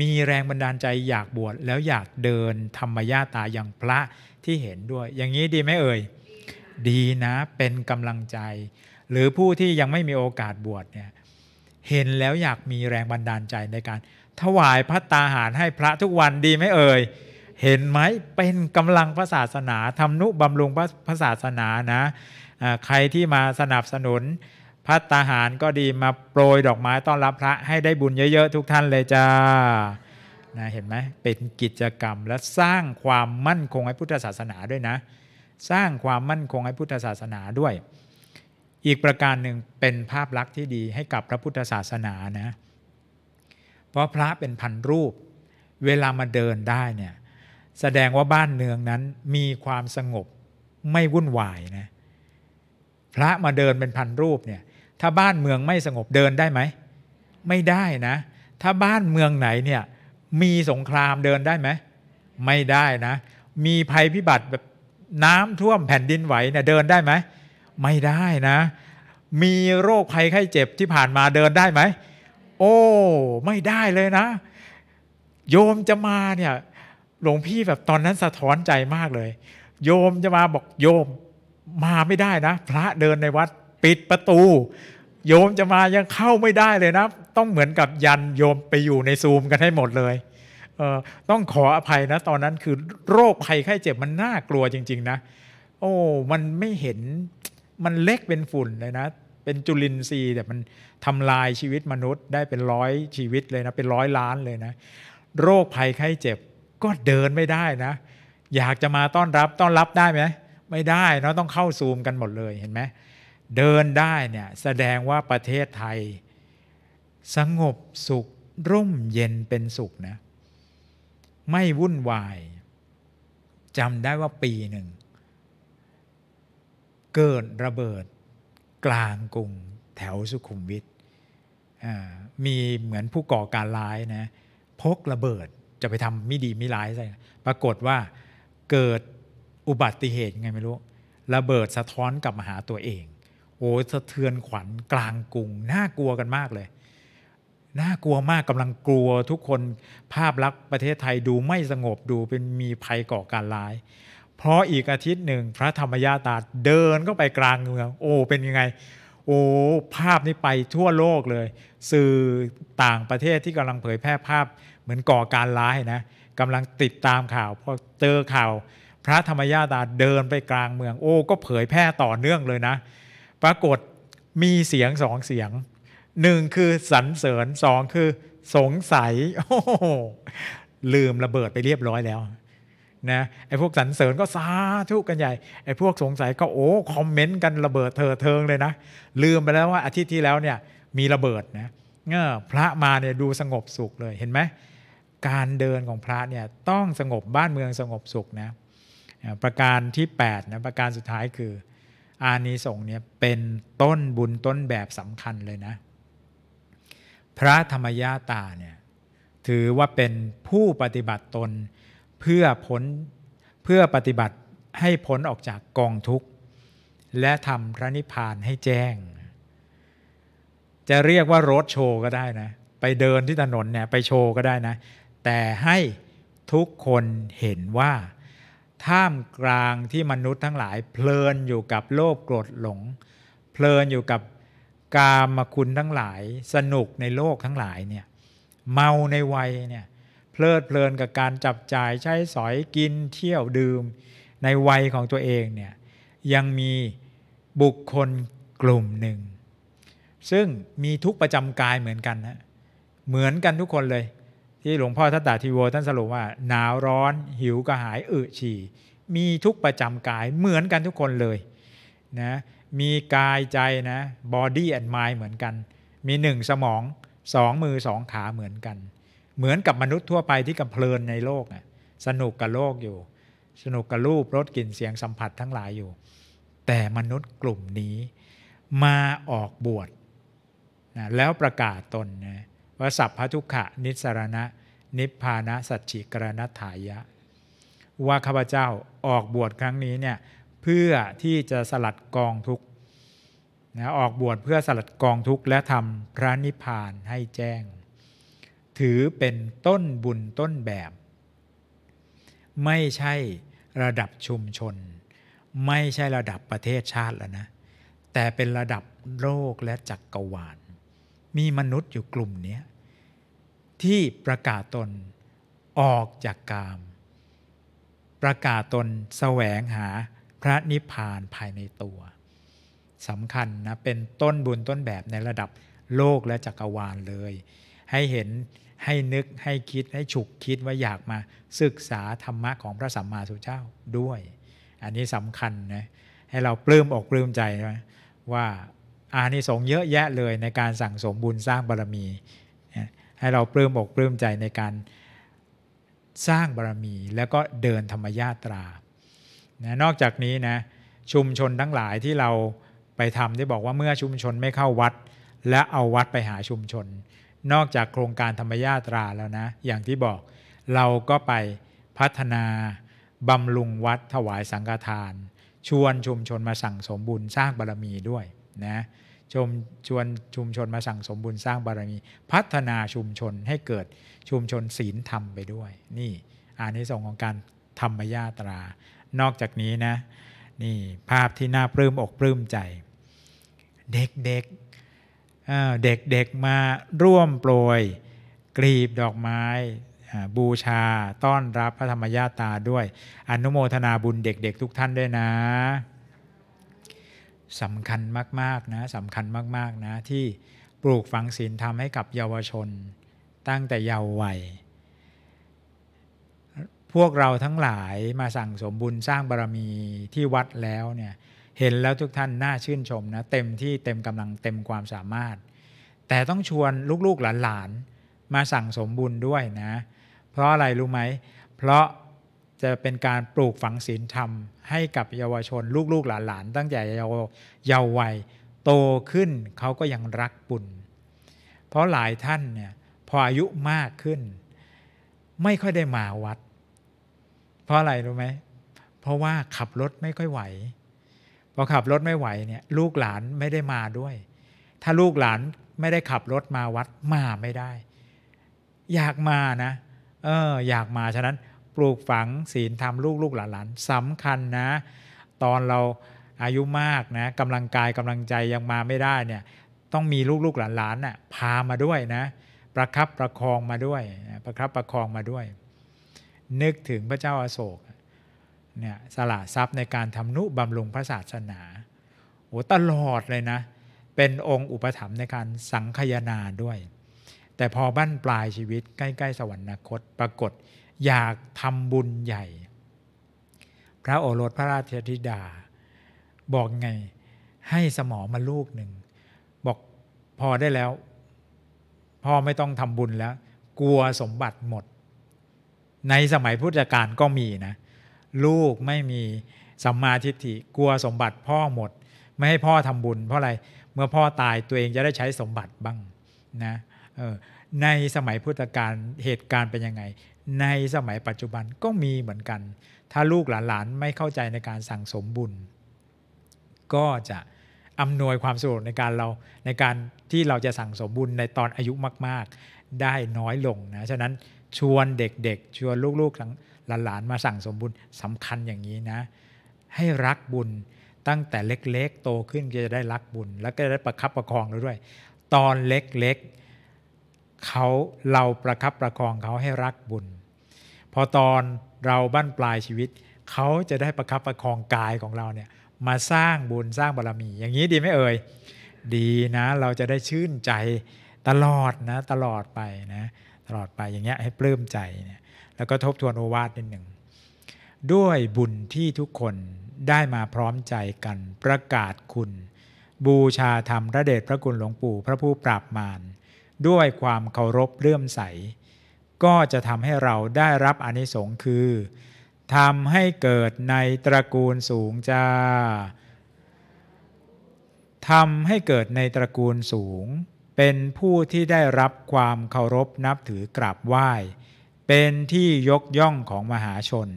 มีแรงบันดาลใจอยากบวชแล้วอยากเดินธรรมญาตาอย่างพระที่เห็นด้วย อย่างนี้ดีไหมเอ่ยดีนะเป็นกำลังใจ หรือผู้ที่ยังไม่มีโอกาสบวชเนี่ยเห็นแล้วอยากมีแรงบันดาลใจในการ ถวายพระตาหารให้พระทุกวันดีไหมเอ่ยเห็นไหมเป็นกำลังพระศาสนาทำนุบำรุงพระศาสนานะะใครที่มาสนับสนุน พระตาหารก็ดีมาโปรยดอกไม้ต้อนรับพระให้ได้บุญเยอะๆทุกท่านเลยจ้านะเห็นไหมเป็นกิจกรรมและสร้างความมั่นคงให้พุทธศาสนาด้วยนะ สร้างความมั่นคงให้พุทธศาสนาด้วยอีกประการหนึ่งเป็นภาพลักษณ์ที่ดีให้กับพระพุทธศาสนานะ เพราะพระเป็นพันรูปเวลามาเดินได้เนี่ยแสดงว่าบ้านเมืองนั้นมีความสงบไม่วุ่นวายนะพระมาเดินเป็นพันรูปเนี่ยถ้าบ้านเมืองไม่สงบเดินได้ไหมไม่ได้นะ ถ้าบ้านเมืองไหนเนี่ยมีสงครามเดินได้ไหมไม่ได้นะ มีภัยพิบัติแบบน้ำท่วมแผ่นดินไหวเนี่ยเดินได้ไหมไม่ได้นะ มีโรคภัยไข้เจ็บที่ผ่านมาเดินได้ไหม โอ้ ไม่ได้เลยนะ โยมจะมาเนี่ย หลวงพี่แบบตอนนั้นสะท้อนใจมากเลย โยมจะมาบอกโยมมาไม่ได้นะ พระเดินในวัดปิดประตู โยมจะมายังเข้าไม่ได้เลยนะ ต้องเหมือนกับยันโยมไปอยู่ในซูมกันให้หมดเลย เออต้องขออภัยนะ ตอนนั้นคือ โรคภัยไข้ เจ็บมันน่ากลัวจริง ๆ นะ โอ้ มันไม่เห็นมันเล็กเป็นฝุ่นเลยนะ เป็นจุลินทรีย์แต่มันทำลายชีวิตมนุษย์ ได้เป็นร้อยชีวิตเลยนะ เป็นร้อยล้านเลยนะ โรคภัยไข้เจ็บ ก็เดินไม่ได้นะ อยากจะมาต้อนรับต้อนรับได้ไหมไม่ได้เนาะต้องเข้าซูมกันหมดเลยเห็นไหมเดินได้เนี่ยแสดงว่าประเทศไทย สงบสุขร่มเย็นเป็นสุข นะ ไม่วุ่นวายจำได้ว่าปีหนึ่งเกิดระเบิดกลางกรุงแถวสุขุมวิทมีเหมือนผู้ก่อการร้ายนะ พกระเบิดจะไปทำไม่ดีไม่ร้ายใช่ปรากฏว่าเกิดอุบัติเหตุไงไม่รู้ระเบิดสะท้อนกลับมาหาตัวเอง โอ้สะเทือนขวัญกลางกรุงน่ากลัวกันมากเลยน่ากลัวมากกำลังกลัวทุกคนภาพลักษณ์ประเทศไทยดูไม่สงบดูเป็นมีภัยก่อการร้ายเพราะอีกอาทิตย์หนึ่งพระธรรมยาตาเดินก็ไปกลางเมือง โอ้ เป็นยังไง โอ้ภาพนี้ไปทั่วโลกเลย สื่อต่างประเทศที่กำลังเผยแพร่ภาพเหมือนก่อการร้ายนะกำลังติดตามข่าวพอเจอข่าว พระธรรมยาตาเดินไปกลางเมือง โอ้ก็เผยแพร่ต่อเนื่องเลยนะ ปรากฏมีเสียงสองเสียงหนึ่งคือสรรเสริญสองคือ สงสัยโอ้ลืมระเบิดไปเรียบร้อยแล้วนะไอ้พวกสรรเสริญก็สาธุกันใหญ่ ไอ้พวกสงสัยก็โอ้คอมเมนต์กัน ระเบิดเธอเทิงเลยนะ ลืมไปแล้วว่าอาทิตย์ที่แล้วเนี่ยมีระเบิดนะเงอพระมาเนี่ยดูสงบสุขเลยเห็นไหม การเดินของพระเนี่ยต้องสงบบ้านเมืองสงบสุขนะประการที่8นะประการสุดท้ายคืออานิสงส์เนี่ยเป็นต้นบุญต้นแบบสำคัญเลยนะพระธรรมยาตาเนี่ยถือว่าเป็นผู้ปฏิบัติตนพื่อพ้นเพื่อปฏิบัติให้พ้นออกจากกองทุกข์และทำพระนิพพานให้แจ้ง จะเรียกว่ารถโชว์ก็ได้นะ ไปเดินที่ถนนเนี่ยไปโชว์ก็ได้นะแต่ให้ทุกคนเห็นว่าท่ามกลางที่มนุษย์ทั้งหลาย เพลินอยู่กับโลภโกรธหลง เพลินอยู่กับกามคุณทั้งหลาย สนุกในโลกทั้งหลายเนี่ย เมาในวัยเนี่ยเพลิดเพลินกับการจับจ่ายใช้สอยกินเที่ยวดื่มในวัยของตัวเองเนี่ยยังมีบุคคลกลุ่มหนึ่งซึ่งมีทุกประจำกายเหมือนกันนะเหมือนกันทุกคนเลย ที่หลวงพ่อทัตตาทีโวท่านสรุปว่าหนาวร้อนหิวกระหายอึฉี่ มีทุกประจำกายเหมือนกันทุกคนเลยนะมีกายใจนะบอดี้แอนด์มายเหมือนกัน มีหนึ่งสมองสองมือสองขาเหมือนกันเหมือนกับมนุษย์ทั่วไปที่กำเพลินในโลก สนุกกับโลกอยู่ สนุกกับรูปรสกลิ่นเสียงสัมผัสทั้งหลายอยู่ แต่มนุษย์กลุ่มนี้มาออกบวชนะแล้วประกาศตนนะว่าสัพพทุกขะนิสรณะนิพพานะสัจฉิกรณถายะว่าข้าพเจ้าออกบวชครั้งนี้เนี่ยเพื่อที่จะสลัดกองทุกนะออกบวชเพื่อสลัดกองทุกและทำพระนิพพานให้แจ้งถือเป็นต้นบุญต้นแบบ ไม่ใช่ระดับชุมชน ไม่ใช่ระดับประเทศชาติแล้วนะ แต่เป็นระดับโลกและจักกรวาล มีมนุษย์อยู่กลุ่มนี้ที่ประกาศตนออกจากกาม ประกาศตนแสวงหาพระนิพพานภายในตัวสำคัญนะ เป็นต้นบุญต้นแบบในระดับโลกและจักรวาลเลย ให้เห็นให้นึกให้คิดให้ฉุกคิดว่าอยากมาศึกษาธรรมะของพระสัมมาสัมพุทธเจ้าด้วย อันนี้สำคัญนะให้เราปลื้มอกปลื้มใจนะว่าอานิสงส์เยอะแยะเลยในการสั่งสมบุญสร้างบารมีให้เราปลื้มอกปลื้มใจในการสร้างบารมี แล้วก็เดินธรรมญาตรานะนอกจากนี้นะชุมชนทั้งหลายที่เราไปทำได้บอกว่าเมื่อชุมชนไม่เข้าวัดและเอาวัดไปหาชุมชนนอกจากโครงการธรรมญาตราแล้วนะอย่างที่บอกเราก็ไปพัฒนาบำรุงวัดถวายสังฆทาน ชวนชุมชนมาสั่งสมบุญสร้างบารรมีด้วยนะชมชวนชุมชนมาสั่งสมบุญ สร้างบารรมี พัฒนาชุมชนให้เกิดชุมชนศีลธรรมไปด้วย นี่อานิสงส์ของการธรรมญาตรา นอกจากนี้นะนี่ภาพที่น่าปลื้มอกปลื้มใจเด็กๆเด็กๆมาร่วมโปรยกรีบดอกไม้ บูชา ต้อนรับพระธรรมญาตา ด้วย อนุโมทนาบุญเด็กๆ ทุกท่าน ด้วย นะสำคัญมาก ๆ นะสำคัญมากๆนะที่ปลูกฝังศีลธรรมให้กับเยาวชน ตั้งแต่เยาว์วัยพวกเราทั้งหลายมาสั่งสมบุญ สร้างบารรมีที่วัดแล้วเนี่ยเห็นแล้วทุกท่านน่าชื่นชมนะเต็มที่เต็มกำลังเต็มความสามารถ แต่ต้องชวน ลูกๆหลานๆมาสั่งสมบุญด้วยนะ เพราะอะไรรู้ไหม เพราะจะเป็นการปลูกฝังศีลธรรม ให้กับเยาวชนลูกๆหลานๆตั้งแต่เยาเยาว์วัยโตขึ้นเขาก็ยังรักบุญเพราะหลายท่านเนี่ยพออายุมากขึ้น ไม่ค่อยได้มาวัด เพราะอะไรรู้ไหมเพราะว่าขับรถไม่ค่อยไหวพอขับรถไม่ไหวเนี่ยลูกหลานไม่ได้มาด้วย ถ้าลูกหลาน ไม่ได้ขับรถมาวัดมาไม่ได้ อยากมานะ เอออยากมาฉะนั้นปลูกฝังศีลทำลูกลูกหลานหลานสำคัญนะ ตอนเราอายุมากนะกำลังกายกำลังใจยังมาไม่ได้เนี่ยต้องมีลูกลูกหลานหลานน่ะพามาด้วยนะ ประครับประคองมาด้วยประครับประคองมาด้วย นึกถึงพระเจ้าอาโศกเนี่ยสละทรัพย์ในการทำนุบำรุงพระศาสนาโอ้ตลอดเลยนะ เป็นองค์อุปถัมภ์ในการสังคยนาด้วย แต่พอบั้นปลายชีวิตใกล้ ๆ สวรรคต ปรากฏอยากทำบุญใหญ่ พระโอรสพระราชธิดา บอกไงให้สมอมาลูกหนึ่งบอกพอได้แล้ว พ่อไม่ต้องทำบุญแล้ว กลัวสมบัติหมด ในสมัยพุทธกาลก็มีนะลูกไม่มีสัมมาทิฏฐิกลัวสมบัติพ่อหมด ไม่ให้พ่อทำบุญเพราะอะไรเมื่อพ่อตายตัวเองจะได้ใช้สมบัติบ้างนะในสมัยพุทธกาลเหตุการณ์เป็นยังไง ในสมัยปัจจุบันก็มีเหมือนกัน ถ้าลูกหลานๆไม่เข้าใจในการสั่งสมบุญ ก็จะอำนวยความสะดวกในการเราในการที่เราจะสั่งสมบุญในตอนอายุมาก ๆ ได้น้อยลงนะฉะนั้นชวนเด็กๆชวนลูกๆทั้งหลานๆมาสั่งสมบุญสำคัญอย่างนี้นะ ให้รักบุญตั้งแต่เล็กๆโตขึ้นก็จะได้รักบุญ แล้วก็จะได้ประคับประคองเราด้วย ตอนเล็กๆ เขาเราประคับประคองเขาให้รักบุญ พอตอนเราบั้นปลายชีวิต เขาจะได้ประคับประคองกายของเราเนี่ยมาสร้างบุญสร้างบารรมี อย่างนี้ดีไหมเอ่ยดีนะเราจะได้ชื่นใจตลอดนะตลอดไปนะ ตลอดไปอย่างเงี้ยให้ปลื้มใจเนี่ยแล้วก็ทบทวนโอวาทนิดหนึ่งด้วยบุญที่ทุกคนได้มาพร้อมใจกันประกาศคุณ บูชาธรรมระเดชพระคุณหลวงปู่พระผู้ปราบมารด้วยความเคารพเลื่อมใส ก็จะทำให้เราได้รับอนิสงค์คือทำให้เกิดในตระกูลสูงจ้าทำให้เกิดในตระกูลสูง เป็นผู้ที่ได้รับความเคารพนับถือกราบไหว้เป็นที่ยกย่องของมหาชน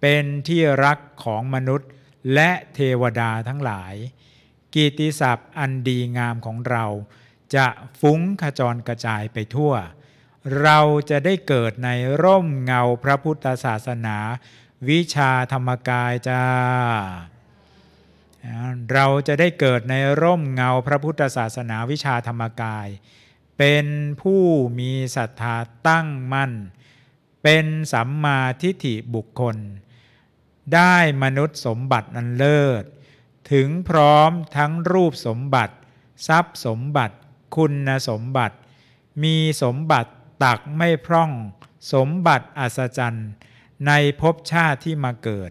เป็นที่รักของมนุษย์และเทวดาทั้งหลาย กิตติศัพท์อันดีงามของเรา จะฟุ้งขจรกระจายไปทั่ว เราจะได้เกิดในร่มเงาพระพุทธศาสนาวิชาธรรมกายจ้าเราจะได้เกิดในร่มเงาพระพุทธศาสนาวิชาธรรมกาย เป็นผู้มีศรัทธาตั้งมั่นเป็นสัมมาทิฏฐิบุคคล ได้มนุษย์สมบัติอันเลิศ ถึงพร้อมทั้งรูปสมบัติ ทรัพย์สมบัติคุณสมบัติ มีสมบัติตักไม่พร่อง สมบัติอัศจรรย์ในภพชาติที่มาเกิด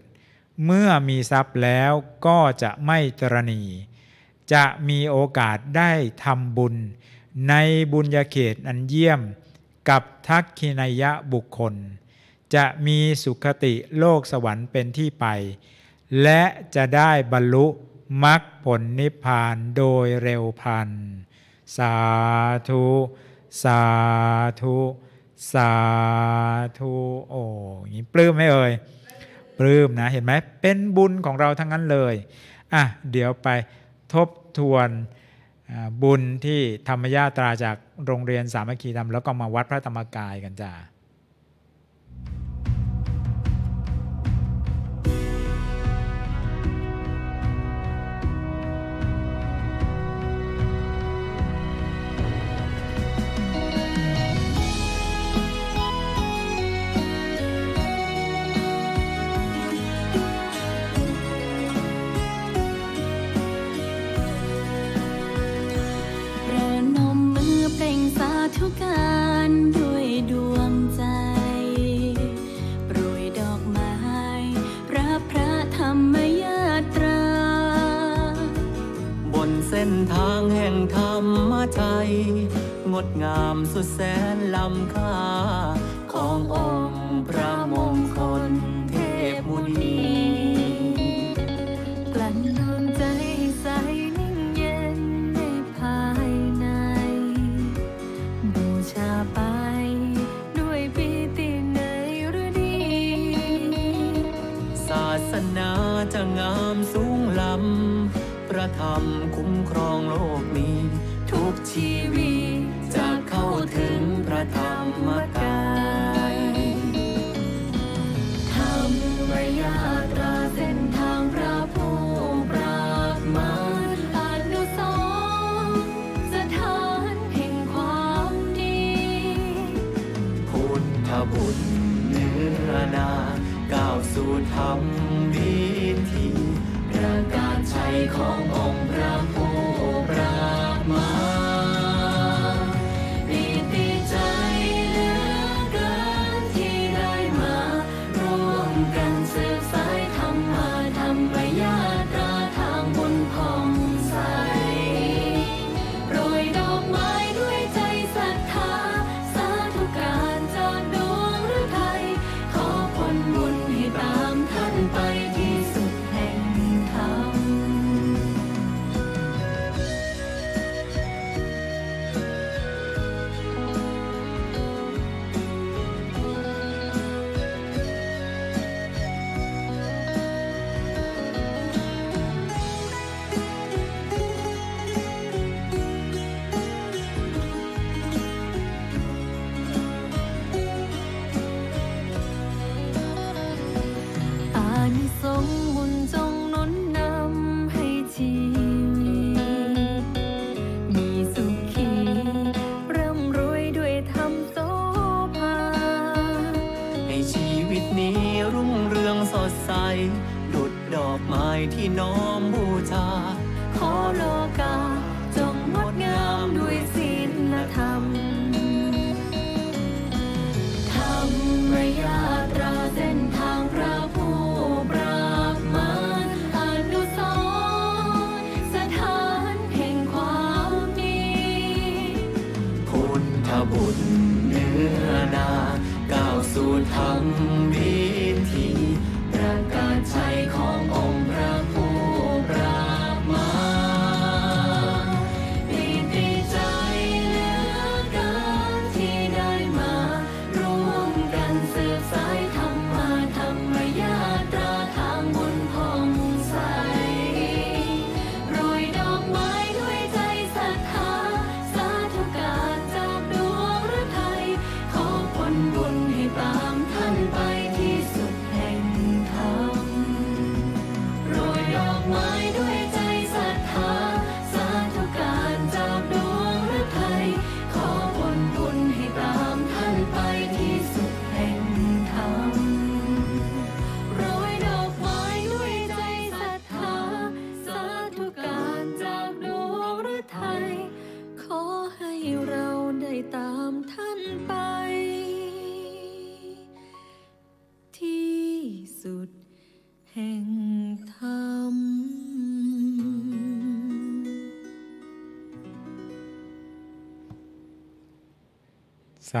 เมื่อมีทรัพย์แล้วก็จะไม่ตรณี จะมีโอกาสได้ทำบุญ ในบุญญาเขตอันเยี่ยมกับทักขินยะบุคคล จะมีสุขติโลกสวรรค์เป็นที่ไป และจะได้บรรลุมรรคผลนิพพานโดยเร็วพันสาธุ สาธุ สาธุ โอ้ยปลื้มไหมเอ่ยปลื้มนะ เห็นไหมเป็นบุญของเราทั้งนั้นเลย อ่ะเดี๋ยวไปทบทวนบุญที่ธรรมญาตราจากโรงเรียนสามัคคีธรรมแล้วก็มาวัดพระธรรมกายกันจ้าดงามสุดแสนล้ำค่า come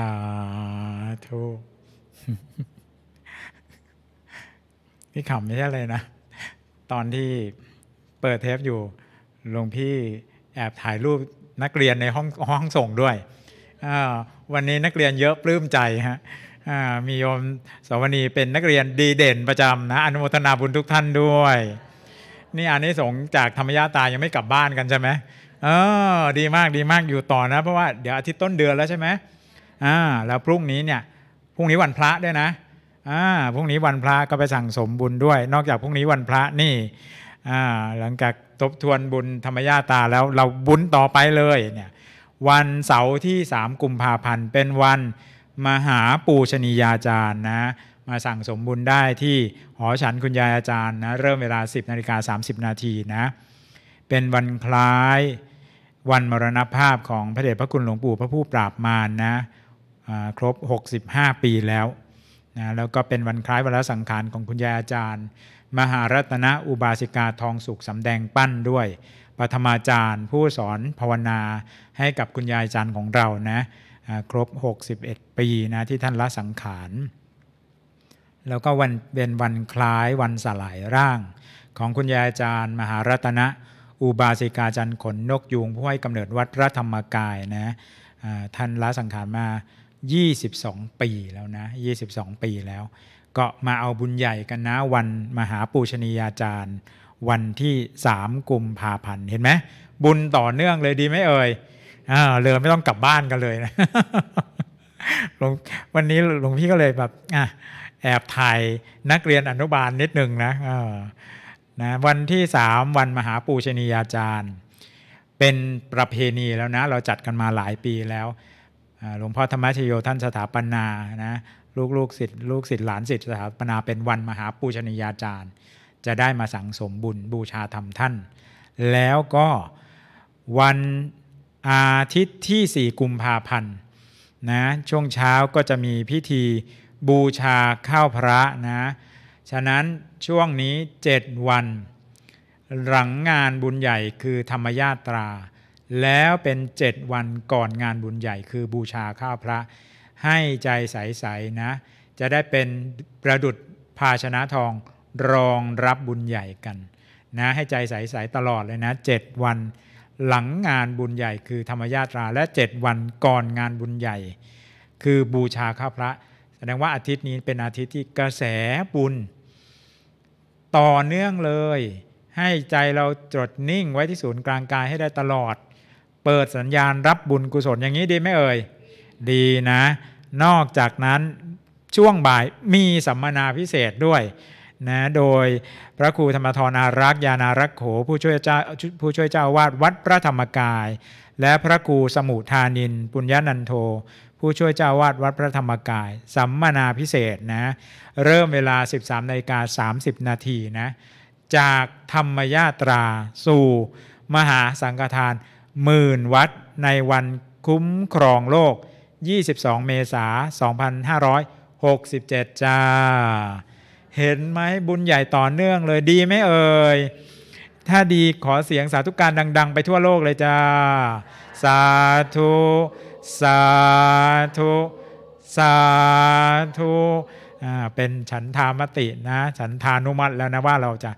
สาธุพี่ขำไม่ใช่เลยนะ ตอนที่เปิดเทปอยู่หลวงพี่แอบถ่ายรูปนักเรียนในห้องห้องส่งด้วยวันนี้นักเรียนเยอะปลื้มใจฮะมีโยมสวนีเป็นนักเรียนดีเด่นประจำนะอนุโมทนาบุญทุกท่านด้วย นี่อันนี้สงจากธรรมยาตายังไม่กลับบ้านกันใช่ไหมเออดีมากดีมากอยู่ต่อนะเพราะว่า เดี๋ยวอาทิตย์ต้นเดือนแล้วใช่ไหมอ่าแล้วพรุ่งนี้เนี่ยพรุ่งนี้วันพระด้วยนะอ่าพรุ่งนี้วันพระก็ไปสั่งสมบุญด้วย นอกจากพรุ่งนี้วันพระนี่อ่าหลังจากทบทวนบุญธรรมญาตาแล้วเราบุญต่อไปเลยเนี่ยวันเสาร์ที่สามกุมภาพันธ์เป็นวันมหาปูชนียาจารย์นะมาสั่งสมบุญได้ที่หอฉันคุณยายอาจารย์นะเริ่มเวลา 10นาฬิกา30 นาทีนะเป็นวันคล้ายวันมรณภาพของพระเดชพระคุณหลวงปู่พระผู้ปราบมารนนะครบ 65 ปีแล้วนะแล้วก็เป็นวันคล้ายวันรสังขารของคุณยายอาจารย์ มหารัตนอุบาสิกาทองสุขสำแดงปั้นด้วยปฐมาจารย์ ผู้สอนภาวนาให้กับคุณยายอาจารย์ของเรานะครบ 61 ปีนะที่ท่านละสังขารแล้วก็วันเป็นวันคล้ายวันสลายร่าง ของคุณยายอาจารย์ มหารัตนอุบาสิกาจันขน นกยูงผู้ให้กำเนิดวัดพระธรรมกายนะท่านละสังขารมา22 ปีแล้วนะ 22 ปีแล้ว ก็มาเอาบุญใหญ่กันนะ วันมหาปูชนียาจารย์ วันที่ 3กุมภาพันธ์เห็นไหมบุญต่อเนื่องเลยดีไหมเอ่ยอ่าเลยไม่ต้องกลับบ้านกันเลยนะหลวงวันนี้หลวงพี่ก็เลยแบบอ่ะแอบถ่ายนักเรียนอนุบาลนิดหนึ่งนะนะ วันที่สามวันมหาปูชนียาจารย์ เป็นประเพณีแล้วนะ เราจัดกันมาหลายปีแล้วหลวงพ่อธรรมชโยท่านสถาปนานะลูกลูกศิษย์ลูกศิษย์หลานศิษย์สถาปนา เป็นวันมหาปูชนียาจารย์ จะได้มาสั่งสมบุญบูชาธรรมท่าน แล้วก็วันอาทิตย์ที่4กุมภาพันธ์นะช่วงเช้าก็จะมีพิธีบูชาข้าวพระนะฉะนั้นช่วงนี้ 7 วัน หลังงานบุญใหญ่คือธรรมญาตราแล้วเป็นเจ็ดวันก่อนงานบุญใหญ่คือบูชาข้าวพระ ให้ใจใสๆนะ จะได้เป็นประดุดภาชนะทองรองรับบุญใหญ่กันนะให้ใจใสๆตลอดเลยนะเจ็ดวันหลังงานบุญใหญ่คือธรรมญาตราและเจ็ดวันก่อนงานบุญใหญ่คือบูชาข้าวพระ แสดงว่าอาทิตย์นี้เป็นอาทิตย์ที่กระแสบุญ ต่อเนื่องเลย ให้ใจเราจดนิ่งไว้ที่ศูนย์กลางกายให้ได้ตลอดเปิดสัญญาณรับบุญกุศลอย่างนี้ดีไหมเอ่ย ดีนะ นอกจากนั้นช่วงบ่ายมีสัมมนาพิเศษด้วยนะโดยพระครูธรรมทรอารักษ์ยานารักโขผู้ช่วยเจ้าผู้ช่วยเจ้าวาดวัดพระธรรมกาย และพระครูสมุทานินปุญญานันโท ผู้ช่วยเจ้าวาดวัดพระธรรมกาย สัมมนาพิเศษนะเริ่มเวลา 13นาฬิกาสานาทีนะจากธรรมยาตรา สู่ มหาสังฆทานหมื่นวัดในวันคุ้มครองโลก 22 เมษายน2567 จ้า เห็นไหมบุญใหญ่ต่อเนื่องเลยดีไหมเอ่ย ถ้าดีขอเสียงสาธุการดัง ๆไปทั่วโลกเลยจ้า สาธุสาธุ สาธุเป็นฉันทามตินะฉันทานุมัติแล้วนะ ว่าเราจะ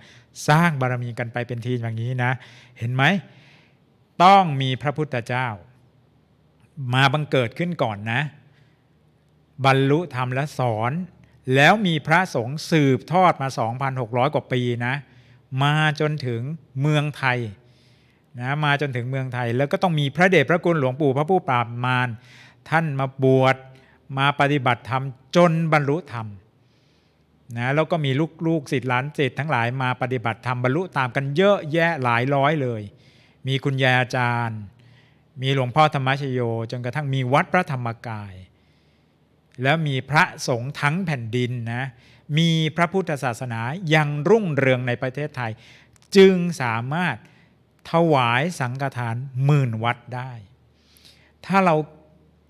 สร้างบารมีกันไปเป็นทีอย่างนี้นะ เห็นไหมต้องมีพระพุทธเจ้า มาบังเกิดขึ้นก่อนนะ บรรลุธรรมและสอน แล้วมีพระสงฆ์สืบทอดมา 2,600 กว่าปีนะมาจนถึงเมืองไทยนะมาจนถึงเมืองไทย แล้วก็ต้องมีพระเดชพระคุณ หลวงปู่พระผู้ปราบมารท่านมาบวชมาปฏิบัติธรรมจนบรรลุธรรมนะแล้วก็มีลูกๆสิทธิ์หลานเิษทั้งหลายมาปฏิบัติธรรมบรรลุตามกันเยอะแยะหลายร้อยเลยมีคุณยายอาจารย์ มีหลวงพ่อธรรมชโย จนกระทั่งมีวัดพระธรรมกาย แล้วมีพระสงฆ์ทั้งแผ่นดินนะมีพระพุทธศาสนายังรุ่งเรืองในประเทศไทย จึงสามารถถวายสังฆทานหมื่นวัดได้ ถ้าเรา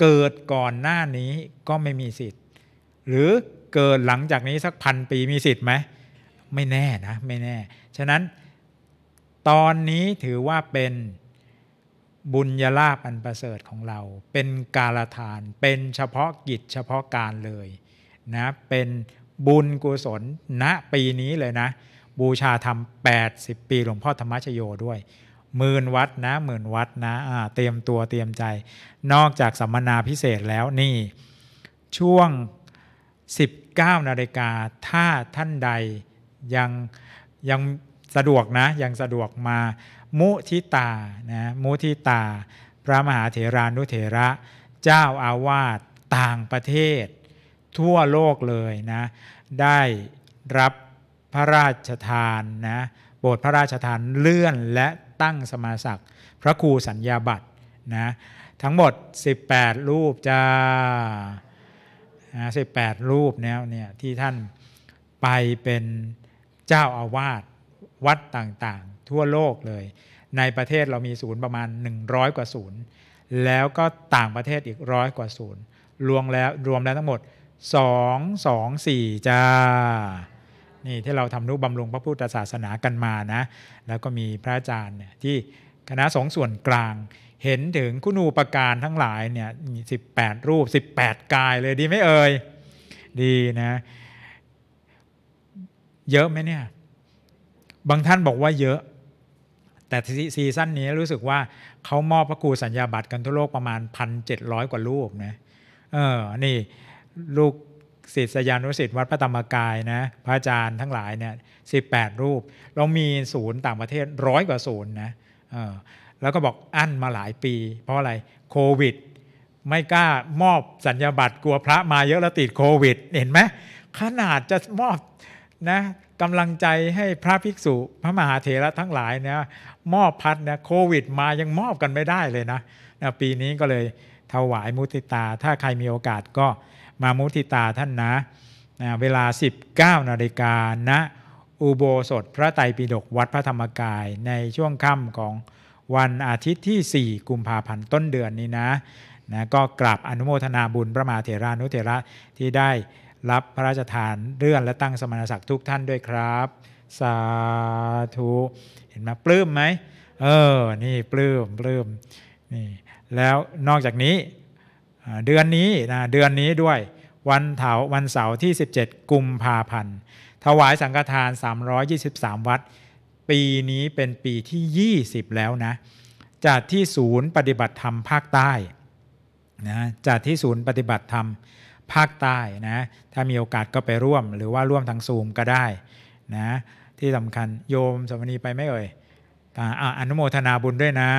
เกิดก่อนหน้านี้ก็ไม่มีสิทธิ์ หรือเกิดหลังจากนี้สักพันปีมีสิทธิ์ไหมไม่แน่นะไม่แน่ฉะนั้นตอนนี้ถือว่าเป็นบุญยลาภอันประเสริฐของเรา เป็นกาลทานเป็นเฉพาะกิจเฉพาะการเลยนะเป็นบุญกุศลณปีนี้เลยนะ บูชาธรรม 80 ปีหลวงพ่อธรรมชโยด้วยหมื่นวัดนะหมื่นวัดนะะเตรียมตัวเตรียมใจ นอกจากสัมมนาพิเศษแล้วนี่ช่วง 19นาฬิกาถ้าท่านใดยังยังสะดวกนะยังสะดวกมามุทิตานะมุทิตา พระมหาเถรานุเถระ เจ้าอาวาสต่างประเทศ ทั่วโลกเลยนะได้รับพระราชทานนะโบสถ์พระราชทานเลื่อนและตั้งสมาศักดิ์พระครูสัญญาบัตรนะทั้งหมด 18 รูปจ้า18รูปแล้วเนี่ยที่ท่านไปเป็นเจ้าอาวาสวัดต่างๆทั่วโลกเลย ในประเทศเรามีศูนย์ประมาณ 100 กว่าศูนย์ แล้วก็ต่างประเทศอีกร้อยกว่าศูนย์ รวมแล้วรวมแล้วทั้งหมด 2 2 4 จ้า นี่ที่เราทำนุบำรุงพระพุทธศาสนากันมานะ แล้วก็มีพระอาจารย์เนี่ยที่คณะสงฆ์ส่วนกลางเห็นถึงคุณูปการทั้งหลายเนี่ยสิบแปดรูป 18 กายเลยดีไหมเอ่ย ดีนะ เยอะไหมเนี่ยบางท่านบอกว่าเยอะ แต่ซีซั่นนี้รู้สึกว่าเขามอบพระครูสัญญาบัตรกันทั่วโลกประมาณ 1,700 กว่ารูปนะ เออ นี่ลูกศิษยานุศิษย์วัดพระธรรมกายนะ พระอาจารย์ทั้งหลายเนี่ยสิรูป เรามีศูนย์ต่างประเทศร้อยกว่าศูนย์นะ เออ แล้วก็บอกอั้นมาหลายปี เพราะอะไรโควิด ไม่กล้ามอบสัญญาบัตรกลัวพระมาเยอะแล้วติดโควิด เห็นไหมขนาดจะมอบนะกำลังใจให้พระภิกษุ พระมหาเถระทั้งหลายเนี่ยมอบพัดเนี่ยโควิดมา ยังมอบกันไม่ได้เลยนะนะ ปีนี้ก็เลยถวายมุติตา ถ้าใครมีโอกาสก็มามุติตาท่านนะนะ เวลา 19 นาฬิกาณนะอุโบสถ พระไตรปิฎกวัดพระธรรมกายในช่วงค่ำของวันอาทิตย์ที่ 4 กุมภาพันธ์ต้นเดือนนี้นะนะก็กราบอนุโมทนาบุญพระมหาเถรานุเถระที่ได้รับพระราชทานเรื่องและตั้งสมณศักดิ์ทุกท่านด้วยครับ สาธุ เห็นไหมปลื้มไหมเออ นี่ปลื้มปลื้มนี่ แล้ว นอกจากนี้เดือนนี้นะเดือนนี้ด้วย วันเถาวันเสาร์ที่ 17 กุมภาพันธ์ถวายสังฆทาน 323 วัดปีนี้เป็นปีที่ 20 แล้วนะจากที่ศูนย์ปฏิบัติธรรมภาคใต้นะจากที่ศูนย์ปฏิบัติธรรมภาคใต้นะ ถ้ามีโอกาสก็ไปร่วม หรือว่าร่วมทางซูมก็ได้นะ ที่สำคัญโยมสมณีไปไม่เอ่ยอนุโมทนาบุญด้วยนะ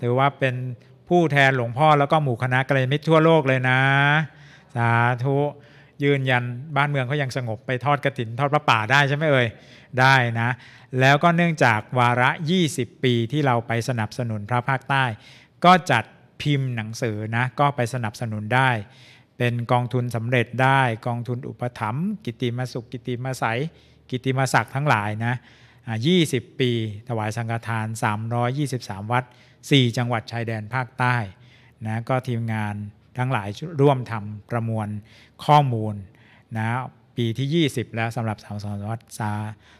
ถือว่าเป็นผู้แทนหลวงพ่อแล้วก็หมู่คณะกระเลมิตรทั่วโลกเลยนะ สาธุยืนยันบ้านเมืองเขายังสงบไปทอดกระถิน ทอดพระป่าได้ใช่ไหมเอ่ย ได้นะ แล้วก็เนื่องจากวาระ 20 ปีที่เราไปสนับสนุนพระภาคใต้ ก็จัดพิมพ์หนังสือนะก็ไปสนับสนุนได้เป็นกองทุนสำเร็จได้กองทุนอุปถัมภ์กิติมาสุข กิติมาใสกิติมาศักดิ์ทั้งหลายนะ 20 ปี ถวายสังฆทาน 323 วัด 4 จังหวัดชายแดนภาคใต้นะก็ทีมงานทั้งหลายร่วมทำประมวลข้อมูลนะปีที่ 20 แล้วสำหรับ3วัด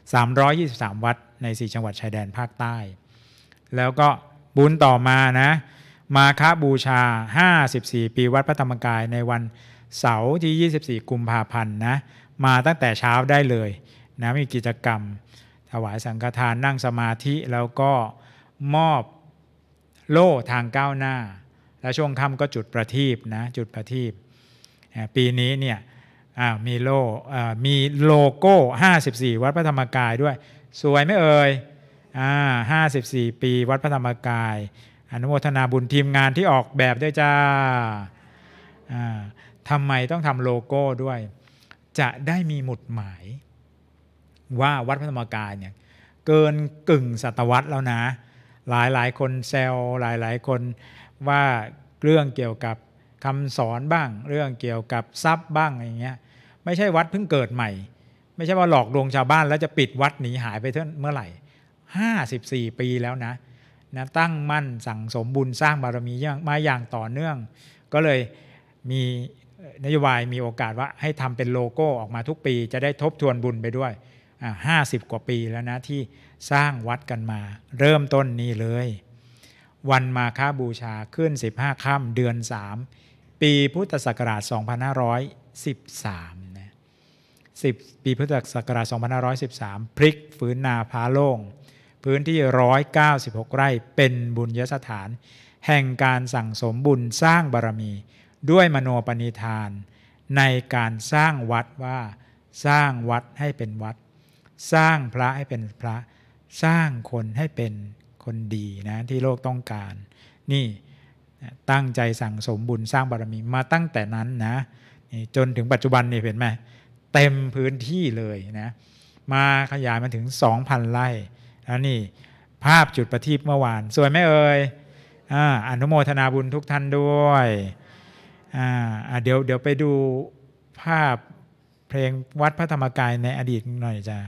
323 วัดใน 4 จังหวัดชายแดนภาคใต้ แล้วก็บุญต่อมา นะมาคบูชา 54 ปีวัดพระธรรมกายในวัน เสาร์ที่ 24 กุมภาพันธ์นะ มาตั้งแต่เช้าได้เลยนะมีกิจกรรมถวายสังฆทานนั่งสมาธิแล้วก็มอบโล่ทางก้าวหน้า และช่วงค่ำก็จุดประทีปนะ จุดประทีปปีนี้เนี่ยมีโล่มีโลโก้ 54 วัดพระธรรมกายด้วย สวยไม่เอ่ย54 ปีวัดพระธรรมกายอนุโมทนาบุญทีมงานที่ออกแบบด้วยจ้า ทำไมต้องทำโลโก้ด้วย จะได้มีหมุดหมาย ว่าวัดพระธรรมกายเนี่ยเกินกึ่งศตวรรษแล้วนะ หลายหลายคนแซวหลายหลายคน ว่าเรื่องเกี่ยวกับคำสอนบ้าง เรื่องเกี่ยวกับทรัพย์บ้างอย่างเงี้ย ไม่ใช่วัดเพิ่งเกิดใหม่ ไม่ใช่ว่าหลอกลวงชาวบ้านแล้วจะปิดวัดหนีหายไปเท่าเมื่อไหร่54 ปีแล้วนะนะตั้งมั่นสั่งสมบุญสร้างบารมีมาอย่างต่อเนื่อง ก็เลยมีนโยบายมีโอกาสว่าให้ทำเป็นโลโก้ออกมาทุกปี จะได้ทบทวนบุญไปด้วยห้าสิบกว่าปีแล้วนะที่สร้างวัดกันมาเริ่มต้นนี้เลย วันมาค้าบูชาขึ้น 15 ค่ำเดือน 3 ปีพุทธศักราช2513นะ10 ปีพุทธศักราช2513พลิกฝืนนาพาโล่งพื้นที่ 196ไร่ เป็นบุญยสถาน แห่งการสั่งสมบุญสร้างบารมี ด้วยมโนปณิธานในการสร้างวัดว่าสร้างวัดให้เป็นวัด สร้างพระให้เป็นพระสร้างคนให้เป็นคนดีนะที่โลกต้องการนี่ตั้งใจสั่งสมบุญสร้างบารมีมาตั้งแต่นั้นนะจนถึงปัจจุบันนี่เห็นไหมเต็มพื้นที่เลยนะมาขยายมาถึง 2,000ไร่อันนี้ ภาพจุดประทีปเมื่อวาน สวยไหมเอ่ยอนุโมทนาบุญทุกท่านด้วยเดี๋ยวเดี๋ยวไปดูภาพเพลงวัดพระธรรมกายในอดีตหน่อยจ้า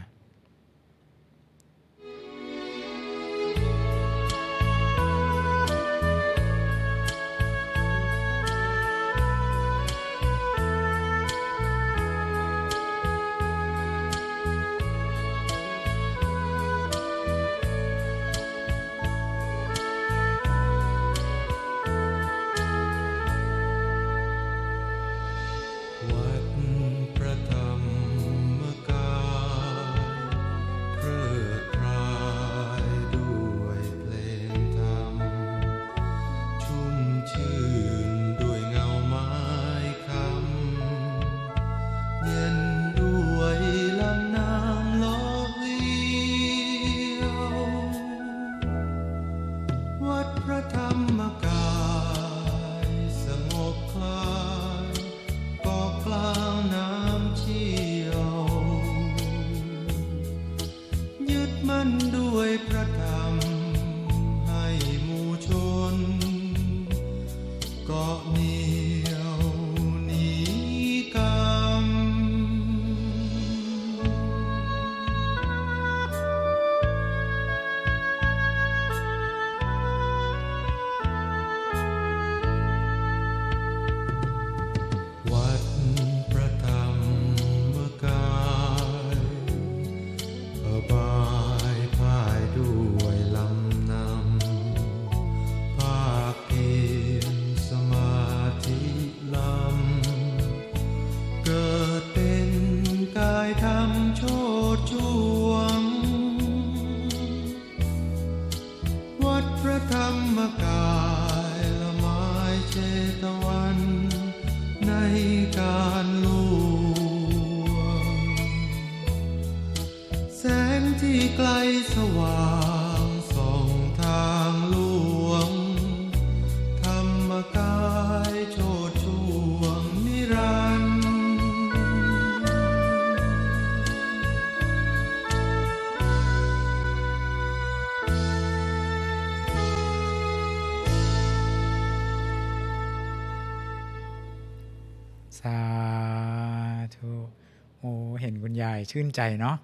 ชื่นใจเนาะ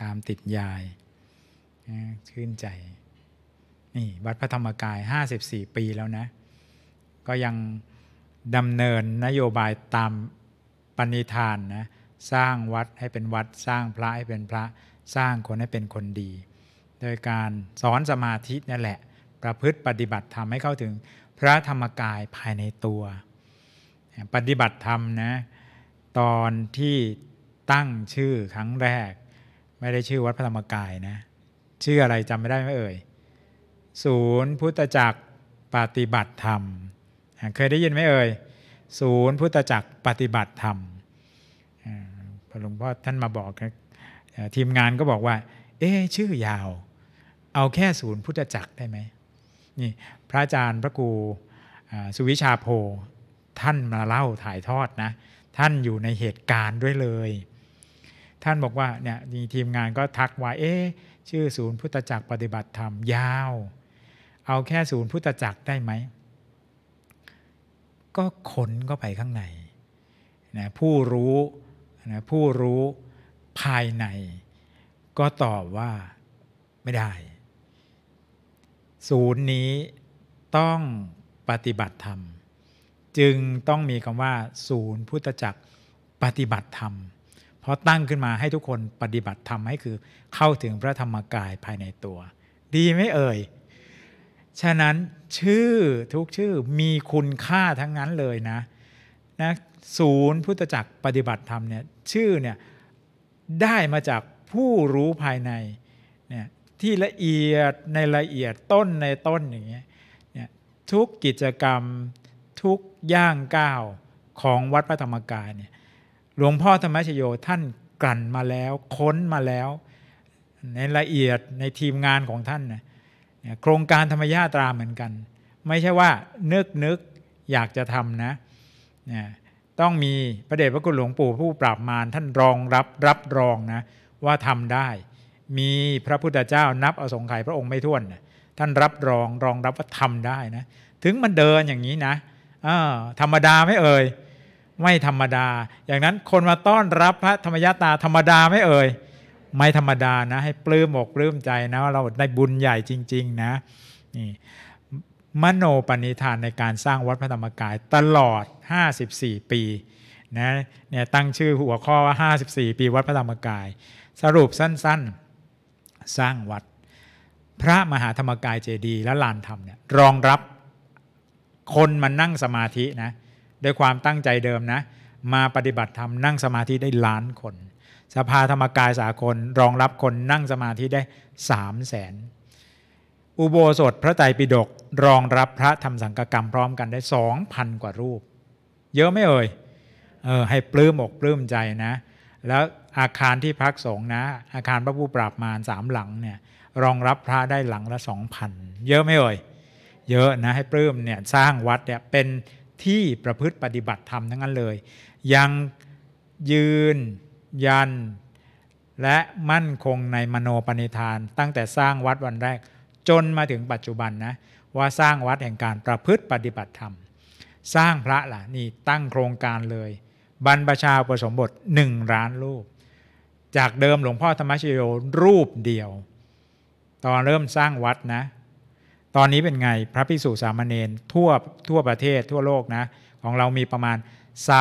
ตามติดยายชื่นใจ นี่วัดพระธรรมกาย 54 ปีแล้วนะ ก็ยังดำเนินนโยบายตามปณิธานนะสร้างวัดให้เป็นวัดสร้างพระให้เป็นพระสร้างคนให้เป็นคนดี โดยการสอนสมาธินั่นแหละ ประพฤติปฏิบัติธรรมให้เข้าถึงพระธรรมกายภายในตัวปฏิบัติธรรมนะตอนที่ตั้งชื่อครั้งแรกไม่ได้ชื่อวัดพระธรรมกายนะชื่ออะไรจำไม่ได้ไม่เอ่ยศูนย์พุทธจักรปฏิบัติธรรม เคยได้ยินไหมเอ่ยศูนย์พุทธจักรปฏิบัติธรรมพระหลวงพ่อท่านมาบอกทีมงานก็บอกว่า เอ๊ชื่อยาว เอาแค่ศูนย์พุทธจักรได้ไหมนี่พระอาจารย์พระครูสุวิชาโพท่านมาเล่าถ่ายทอดนะท่านอยู่ในเหตุการณ์ด้วยเลยท่านบอกว่าเนี่ยมีทีมงานก็ทักว่าเอ๊ชื่อศูนย์พุทธจักรปฏิบัติธรรม ยาว เอาแค่ศูนย์พุทธจักรได้ไหม ก็ขนก็ไปข้างในนะผู้รู้นะผู้รู้ภายใน ก็ตอบว่าไม่ได้ ศูนย์นี้ต้องปฏิบัติธรรม จึงต้องมีคำว่า ศูนย์พุทธจักรปฏิบัติธรรมราะตั้งขึ้นมาให้ทุกคนปฏิบัติธรรมให้คือ เข้าถึงพระธรรมกายภายในตัว ดีไม่เอ่ย ฉะนั้นชื่อทุกชื่อมีคุณค่าทั้งนั้นเลยนะนะศูนย์พุทธจักรปฏิบัติธรรมเนี่ยชื่อเนี่ยได้มาจากผู้รู้ภายในเนี่ยที่ละเอียดในละเอียดต้นในต้นอย่างเงี้ยเนี่ยทุกกิจกรรมทุกย่างก้าวของวัดพระธรรมกายเนี่ยหลวงพ่อธรรมชโยท่านกลั่นมาแล้วค้นมาแล้วในละเอียดในทีมงานของท่านนะโครงการธรรมญาตราเหมือนกัน ไม่ใช่ว่านึกนึกอยากจะทำนะนะ ต้องมีพระเดชพระคุณหลวงปู่ผู้ปราบมารท่านรองรับ รับรองนะ ว่าทำได้ มีพระพุทธเจ้านับอสงไขยพระองค์ไม่ท้วนนะท่านรับรองรองรับว่าทำได้นะถึงมันเดินอย่างนี้นะธรรมดาไม่เอ่ยไม่ธรรมดา อย่างนั้นคนมาต้อนรับพระธรรมยตาธรรมดาไม่เอ่ย ไม่ธรรมดานะ ให้ปลื้มอกปลื้มใจนะว่าเราได้บุญใหญ่จริง ๆ นะนี่มโนปณิธานในการสร้างวัดพระธรรมกายตลอด 54 ปีนะเนี่ยตั้งชื่อหัวข้อว่า 54 ปี วัดพระธรรมกาย สรุปสั้นๆสร้างวัด พระมหาธรรมกายเจดีย์และลานธรรมเนี่ยรองรับคนมานั่งสมาธินะด้วยความตั้งใจเดิมนะ มาปฏิบัติธรรมนั่งสมาธิได้ล้านคน สภาธรรมกายสากลรองรับคนนั่งสมาธิได้สามแสนอุโบสถพระไตรปิฎกรองรับพระทำสังกกรรมพร้อมกันได้สองพันกว่ารูป เยอะไม่เอ่ยเออให้ปลื้มอกปลื้มใจนะ แล้วอาคารที่พักสงฆ์นะ อาคารพระผู้ปราบมารสามหลังเนี่ยรองรับพระได้หลังละสองพันเยอะไม่เอ่ยเยอะนะให้ปลื้มเนี่ยสร้างวัดเนี่ยเป็นที่ประพฤติปฏิบัติธรรมทั้งนั้นเลย ยังยืน ยัน และมั่นคงในมโนปณิธาน ตั้งแต่สร้างวัดวันแรกจนมาถึงปัจจุบันนะว่าสร้างวัดแห่งการประพฤติปฏิบัติธรรม สร้างพระล่ะนี่ตั้งโครงการเลย บรรพชาประสมบทหนึ่งล้านรูป จากเดิมหลวงพ่อธรรมชโยรูปเดียว ตอนเริ่มสร้างวัดนะตอนนี้เป็นไงพระภิกษุสามเณรทั่วทั่วประเทศทั่วโลกนะ ของเรามีประมาณ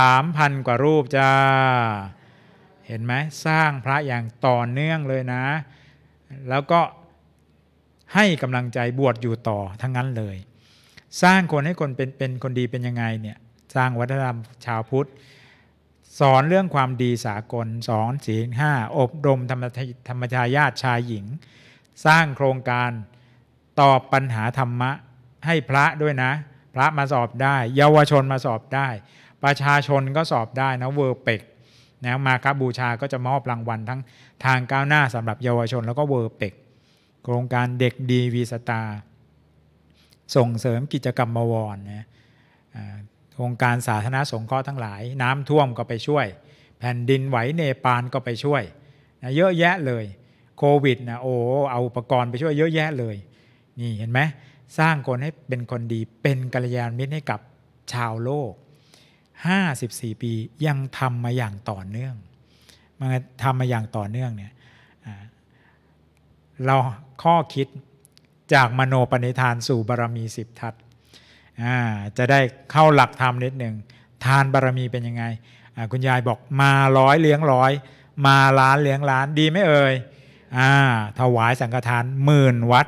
3,000 กว่ารูปจ้า เห็นไหมสร้างพระอย่างต่อเนื่องเลยนะ แล้วก็ให้กำลังใจบวชอยู่ต่อทั้งนั้นเลย สร้างคนให้คนเป็นเป็นคนดีเป็นยังไงเนี่ย สร้างวัฒนธรรมชาวพุทธ สอนเรื่องความดีสากลสอนศีลห้าอบรมธรรมธรรมชายาติชายหญิง สร้างโครงการตอบปัญหาธรรมะ ให้พระด้วยนะ พระมาสอบได้ เยาวชนมาสอบได้ ประชาชนก็สอบได้นะเวอร์เปกนะมาครับบูชาก็จะมอบรางวัลทั้งทางก้าวหน้าสำหรับเยาวชนแล้วก็เวอร์เปกโครงการเด็กดีวีสตาส่งเสริมกิจกรรมมวรนะโครงการสาธารณสงเคราะห์ทั้งหลาย น้ำท่วมก็ไปช่วย แผ่นดินไหวเนปาลก็ไปช่วยนะเยอะแยะเลยโควิดนะโอ้เอาอุปกรณ์ไปช่วย เยอะแยะเลยนี่ เห็นไหมสร้างคนให้เป็นคนดีเป็นกัลยาณมิตรให้กับชาวโลก 54 ปียังทำมาอย่างต่อเนื่องมาทำมาอย่างต่อเนื่องเนี่ยเราข้อคิดจากมโนปณิธานสู่บารมีสิบทัศจะได้เข้าหลักธรรมนิดหนึ่งทานบารมีเป็นยังไงคุณยายบอกมาร้อยเลี้ยงร้อย มาล้านเลี้ยงล้านดีไหมเอ่ยถวายสังฆทานหมื่นวัด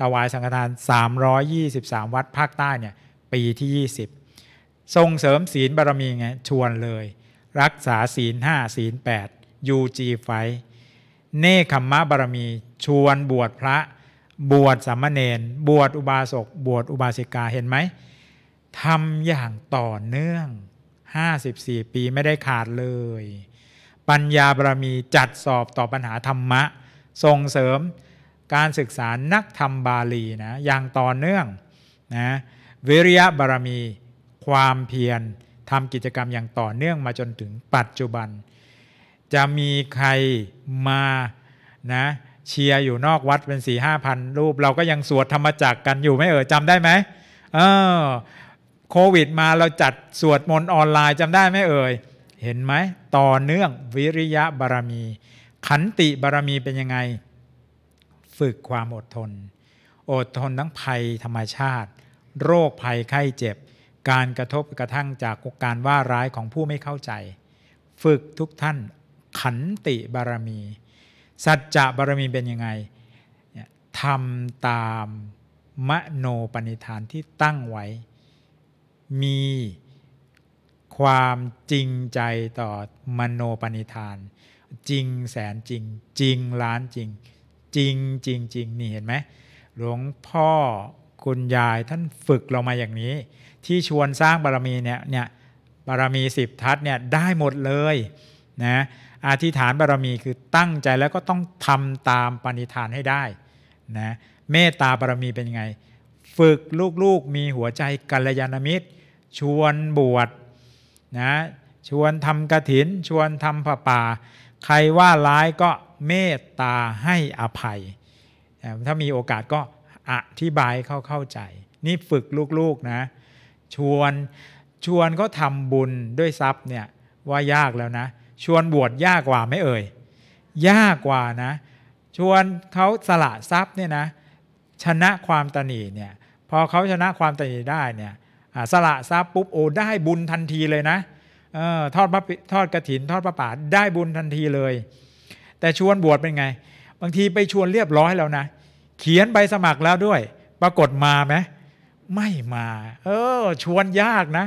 ถวายสังฆทาน 323 วัดภาคใต้เนี่ยปีที่ 20ส่งเสริมศีลบารรมีไงชวนเลย รักษาศีล5ศีล8 UG ไฟเนคขมมะบารรมี ชวนบวชพระ บวชสามเณรบวชอุบาสกบวชอุบาสิกาเห็นไหมทำอย่างต่อเนื่อง 54 ปีไม่ได้ขาดเลย ปัญญาบารมีจัดสอบต่อปัญหาธรรมะส่งเสริมการศึกษานักธรรมบาลีนะอย่างต่อเนื่องนะวิริยะบารมี ความเพียรทำกิจกรรมอย่างต่อเนื่องมาจนถึงปัจจุบัน จะมีใครมานะเชียร์อยู่นอกวัดเป็นสี่ห้าพันรูป เราก็ยังสวดธรรมจักกันอยู่ไม่เออจำได้ไหมเออโควิด มาเราจัดสวดมนต์ออนไลน์จำได้ไหมเอ่ยเห็นไหม ต่อเนื่องวิริยะบารมี ขันติบารมีเป็นยังไงฝึกความอดทน อดทนทั้งภัยธรรมชาติ โรคภัยไข้เจ็บ การกระทบกระทั่งจากการว่าร้ายของผู้ไม่เข้าใจ ฝึกทุกท่านขันติบารมี สัจจะบารมีเป็นยังไงทำตามมโนปณิธานที่ตั้งไว้ มีความจริงใจต่อมโนปณิธาน จริงแสนจริง จริงล้านจริงจริงจริงจริงนี่เห็นไหมหลวงพ่อ คุณยายท่านฝึกเรามาอย่างนี้ ที่ชวนสร้างบารมีเนี่ยเนี่ยบารมีสิบทัศเนี่ยได้หมดเลยนะอธิษฐานบารมีคือตั้งใจแล้วก็ต้องทำตามปณิธานให้ได้นะเมตตาบารมีเป็นไง ฝึกลูกๆมีหัวใจกัลยาณมิตร ชวนบวชนะชวนทำกระถิน ชวนทำผ้าป่า ใครว่าร้ายก็เมตตาให้อภัย ถ้ามีโอกาสก็อธิบายเข้าเข้าใจ นี่ฝึกลูกๆนะชวนชวนก็ทำบุญด้วยทรัพย์เนี่ยว่ายากแล้วนะชวนบวชยากกว่าไม่เอ่ยยากกว่านะชวนเขาสละทรัพย์เนี่ยนะชนะความตนีเนี่ยพอเขาชนะความตนีได้เนี่ยสละทรัพย์ปุ๊บโอ้ได้บุญทันทีเลยนะออทอดพระทอดกระถินทอดพระป่าได้บุญทันทีเลยแต่ชวนบวชเป็นไง บางทีไปชวนเรียบร้อยแล้วนะเขียนใบสมัครแล้วด้วย ปรากฏมาไหมไม่มา เออ ชวนยากนะ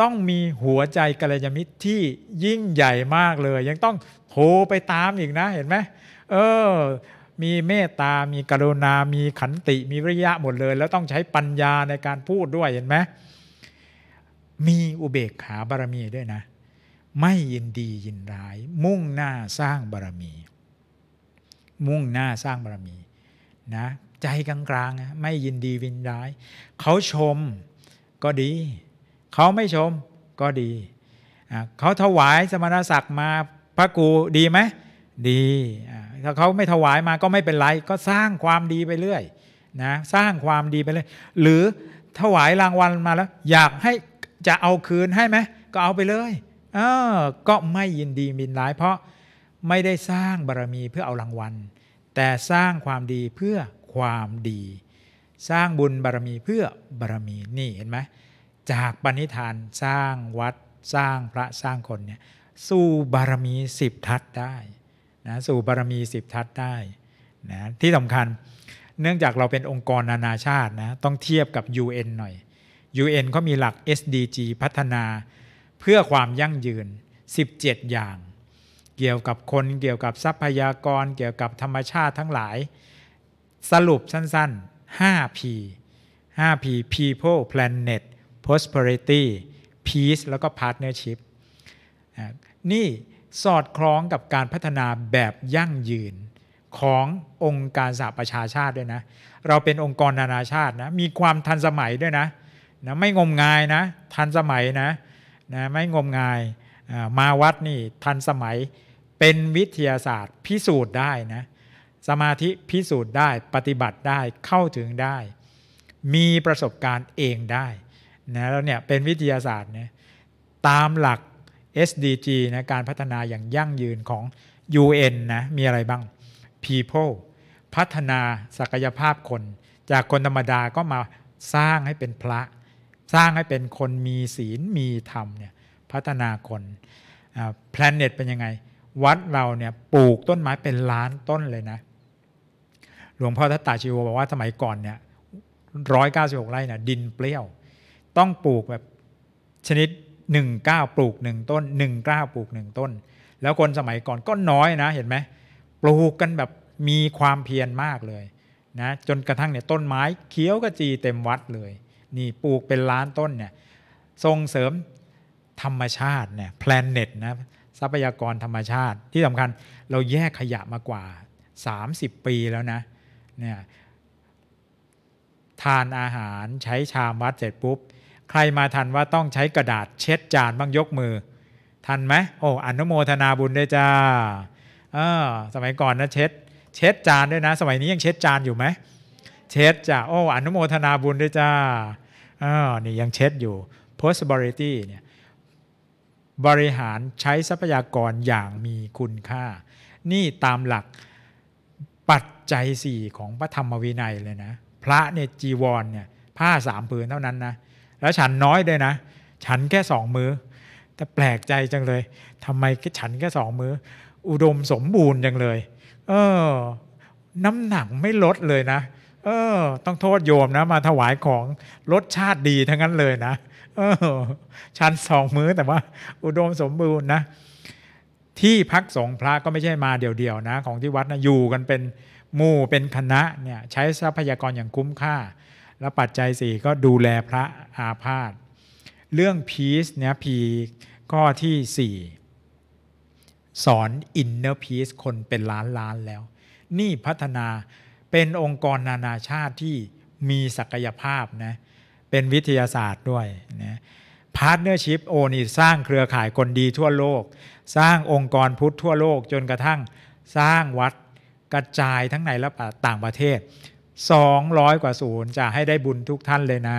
ต้องมีหัวใจกัลยาณมิตรที่ยิ่งใหญ่มากเลย ยังต้องโทรไปตามอีกนะ เห็นไหม เออ มีเมตตามีกรุณามีขันติมีวิริยะหมดเลย แล้วต้องใช้ปัญญาในการพูดด้วยเห็นไหมมีอุเบกขาบารมีด้วยนะไม่ยินดียินร้ายมุ่งหน้าสร้างบารมี มุ่งหน้าสร้างบารมีนะใจกลางๆ ไม่ยินดีวินร้ายเขาชมก็ดีเขาไม่ชมก็ดีเขาถวายสมณศักดิ์มาพระกูดีไหม ดีถ้าเขาไม่ถวายมาก็ไม่เป็นไร ก็สร้างความดีไปเรื่อยนะสร้างความดีไปเรื่อยหรือถวายรางวัลมาแล้ว อยากให้จะเอาคืนให้ไหมก็เอาไปเลยก็ไม่ยินดีมินร้ายเพราะไม่ได้สร้างบารรมีเพื่อเอารางวัล แต่สร้างความดีเพื่อความดี สร้างบุญบารรมีเพื่อบารรมีนี่เห็นไหมจากปณิธานสร้างวัดสร้างพระสร้างคนเนี่ยสู้บารรมีสิบทัศได้นะสู่บารรมีสิบทัศได้นะที่สำคัญเนื่องจากเราเป็นองค์กรนานาชาตินะต้องเทียบกับ UN หน่อย UN เขามีหลัก SDG พัฒนาเพื่อความยั่งยืน 17 อย่าง เกี่ยวกับคนเกี่ยวกับทรัพยากรเกี่ยวกับธรรมชาติทั้งหลาย สรุปสั้นๆ 5P 5P people planet prosperity peace แล้วก็ partnership นี่สอดคล้องกับการพัฒนาแบบยั่งยืนขององค์การสหประชาชาติด้วยนะ เราเป็นองค์กรนานาชาตินะ มีความทันสมัยด้วยนะนะไม่งมงายนะ ทันสมัยนะนะไม่งมงายมาวัดนี่ทันสมัยเป็นวิทยาศาสตร์ พิสูจน์ได้นะสมาธิพิสูจน์ได้ปฏิบัติได้เข้าถึงได้ มีประสบการณ์เองได้นะแล้วเนี่ยเป็นวิทยาศาสตร์นะตามหลัก SDG นะการพัฒนาอย่างยั่งยืนของ UN นะมีอะไรบ้าง People พัฒนาศักยภาพคน จากคนธรรมดาก็มาสร้างให้เป็นพระสร้างให้เป็นคนมีศีลมีธรรมเนี่ยพัฒนาคนแพลเน็ตเป็นยังไง วัดเราเนี่ยปลูกต้นไม้เป็นล้านต้นเลยนะ หลวงพ่อทัตตาชิวบอกว่าสมัยก่อนเนี่ยร้อยเก้าสิบหกไร่น่ะดินเปรี้ยว ต้องปลูกแบบชนิดหนึ่งเก้าปลูกหนึ่งต้นหนึ่งเก้าปลูกหนึ่งต้น แล้วคนสมัยก่อนก็น้อยนะ เห็นไหมปลูกกันแบบมีความเพียรมากเลยนะจนกระทั่งเนี่ยต้นไม้เขียวกระจีเต็มวัดเลยนี่ปลูกเป็นล้านต้นเนี่ยส่งเสริมธรรมชาติเนี่ยแพลนเน็ตนะทรัพยากรธรรมชาติที่สำคัญเราแยกขยะมากว่า 30 ปีแล้วนะเนี่ยทานอาหารใช้ชามวัด เสร็จปุ๊บ ใครมาทันว่าต้องใช้กระดาษเช็ดจานบ้างยกมือทันไหมโอ้อนุโมทนาบุญด้วยจ้าเออสมัยก่อนนะ เช็ด เช็ดจานด้วยนะ สมัยนี้ยังเช็ดจานอยู่ไหมเช็ดจ้าโอ้อนุโมทนาบุญด้วยจ้าอ้าวนี่ยังเช็ดอยู่ possibility เนี่ย บริหารใช้ทรัพยากรอย่างมีคุณค่า นี่ตามหลักปัจจัยสี่ของพระธรรมวินัยเลยนะ พระเนี่ยจีวรเนี่ยผ้าสามผืนเท่านั้นนะ แล้วฉันน้อยด้วยนะ ฉันแค่สองมือ แต่แปลกใจจังเลย ทำไมฉันแค่สองมือออุดมสมบูรณ์จังเลย เออ น้ำหนักไม่ลดเลยนะเออ ต้องโทษโยมนะมาถวายของรสชาติดีทั้งนั้นเลยนะ เออชั้นสองมื้อแต่ว่าอุดมสมบูรณ์นะ ที่พักสงฆ์พระก็ไม่ใช่มาเดี่ยวๆนะของที่วัดนะอยู่กันเป็นหมู่เป็นคณะเนี่ยใช้ทรัพยากรอย่างคุ้มค่า แล้วปัจจัยสี่ก็ดูแลพระอาพาธเรื่องพีซเนี่ยพีข้อที่สี่สอนอินเนอร์พีซคนเป็นล้านล้านแล้ว นี่พัฒนาเป็นองค์กรนานาชาติที่มีศักยภาพนะ เป็นวิทยาศาสตร์ด้วยนะพาร์ทเนอร์ชิพโอนี่สร้างเครือข่ายคนดีทั่วโลก สร้างองค์กรพุทธทั่วโลก จนกระทั่งสร้างวัดกระจายทั้งในและต่างประเทศ 200 กว่าศูนย์จะให้ได้บุญทุกท่านเลยนะ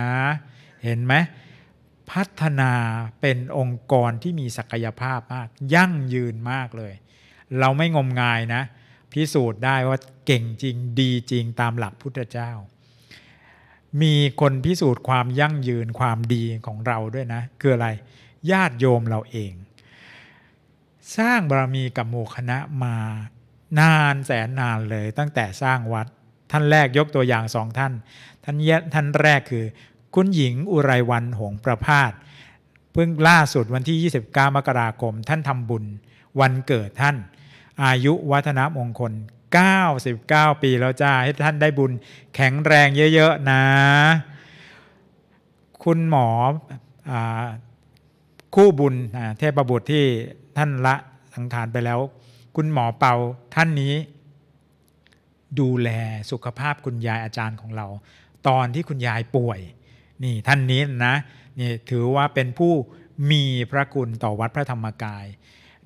เห็นไหม พัฒนาเป็นองค์กรที่มีศักยภาพมาก ยั่งยืนมากเลย เราไม่งมงายนะพิสูจน์ได้ว่าเก่งจริงดีจริงตามหลักพุทธเจ้า มีคนพิสูจน์ความยั่งยืนความดีของเราด้วยนะ คืออะไรญาติโยมเราเอง สร้างบารมีกับหมู่คณะมานานแสนนานเลยตั้งแต่สร้างวัดท่านแรกยกตัวอย่างสองท่านท่านท่านแรกคือคุณหญิงอุไรวันหงประพาสเพิ่งล่าสุดวันที่ 29มกราคม ท่านทำบุญวันเกิดท่านอายุวัฒนมงคล 99 ปีแล้วจ้า ให้ท่านได้บุญแข็งแรงเยอะ ๆนะ คุณหมออคู่บุญเทพบุตรที่ท่านละสังขารไปแล้ว คุณหมอเปาท่านนี้ดูแลสุขภาพคุณยายอาจารย์ของเรา ตอนที่คุณยายป่วยนี่ท่านนี้นะนี่ถือว่าเป็นผู้มีพระคุณต่อวัดพระธรรมกาย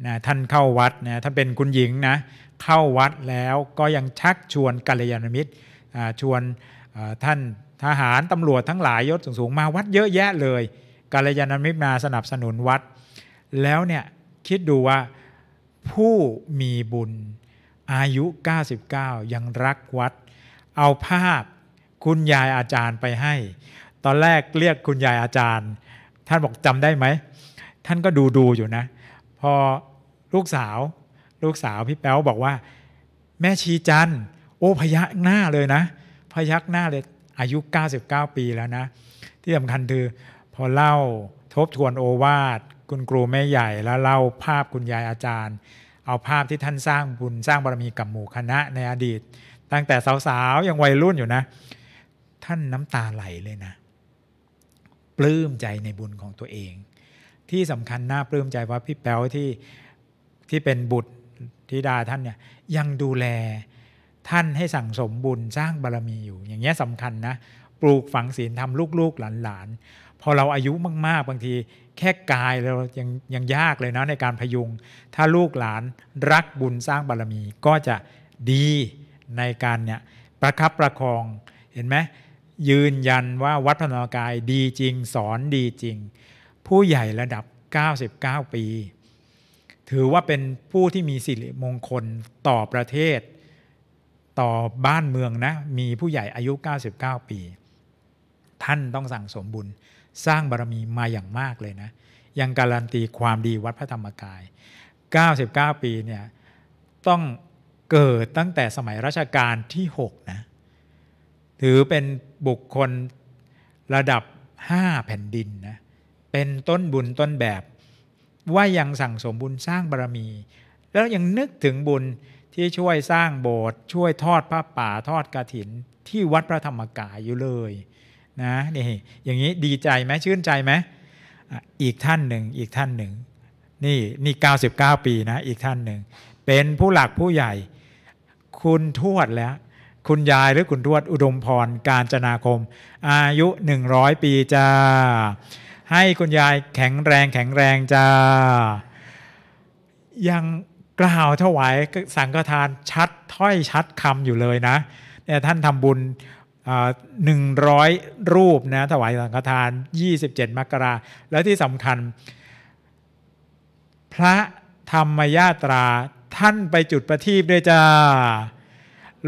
นะท่านเข้าวัดนะท่านเป็นคุณหญิงนะ เข้าวัดแล้วก็ยังชักชวนกัลยาณมิตรชวนท่านทหารตำรวจทั้งหลายยศสูงๆ มาวัดเยอะแยะเลยกัลยาณมิตรมาสนับสนุนวัด แล้วเนี่ยคิดดูว่าผู้มีบุญอายุ 99 ยังรักวัด เอาภาพคุณยายอาจารย์ไปให้ ตอนแรกเรียกคุณยายอาจารย์ ท่านบอกจำได้ไหมท่านก็ดูดูอยู่นะ พอลูกสาวลูกสาวพี่แป๊วบอกว่า แม่ชีจันโอ้พยักหน้าเลยนะ พยักหน้าเลยอายุ 99 ปีแล้วนะ ที่สำคัญคือพอเล่าทบทวนโอวาทคุณครูแม่ใหญ่แล้วเล่าภาพคุณยายอาจารย์ เอาภาพที่ท่านสร้างบุญสร้างบารมีกับหมู่คณะในอดีต ตั้งแต่ สาวๆ ยังวัยรุ่นอยู่นะ ท่านน้ำตาไหลเลยนะ ปลื้มใจในบุญของตัวเอง ที่สำคัญน่าปลื้มใจว่าพี่แป๊วที่ที่เป็นบุตรธิดาท่านเนี่ย ยังดูแลท่านให้สั่งสมบุญสร้างบารรมีอยู่ อย่างเงี้ยสำคัญนะปลูกฝังศีลทำลูกๆหลานๆพอเราอายุมาก ๆบางที แค่กายเรายังยังยากเลยนะในการพยุงถ้าลูกหลานรักบุญสร้างบารรมี ก็จะดีในการเนี่ยประคับประคองเห็นไหมยืนยันว่าวัดพระนากายดีจริงสอนดีจริง ผู้ใหญ่ระดับ 99 ปีถือว่าเป็นผู้ที่มีสิริมงคลต่อประเทศต่อบ้านเมืองนะ มีผู้ใหญ่อายุ 99 ปี ท่านต้องสั่งสมบุญ สร้างบารมีมาอย่างมากเลยนะ ยังการันตีความดีวัดพระธรรมกาย 99 ปีเนี่ยต้องเกิดตั้งแต่สมัยรัชกาลที่ 6 นะ ถือเป็นบุคคลระดับ 5 แผ่นดินนะ เป็นต้นบุญต้นแบบว่ายังสั่งสมบุญสร้างบารมี แล้วยังนึกถึงบุญที่ช่วยสร้างโบสถ์ช่วยทอดพระป่าทอดกระถิน ที่วัดพระธรรมกายอยู่เลยนะนี่อย่างนี้ดีใจไหมชื่นใจไหมอีกท่านหนึ่งอีกท่านหนึ่ง นี่นี่99 ปีนะอีกท่านหนึ่ง เป็นผู้หลักผู้ใหญ่ คุณทวดแล้ว คุณยายหรือคุณทวดอุดมพรการจนาคม อายุ100ปีจ้าให้คุณยายแข็งแรงแข็งแรง จ้า ยังกล่าวถวายสังฆทานชัดถ้อยชัดคำอยู่เลยนะเนี่ยท่านทำบุญหนึ่งร้อยรูปนะถวายสังฆทาน 27 มกรา แล้วที่สำคัญ พระธรรมญาตราท่านไปจุดประทีปด้วยจ้า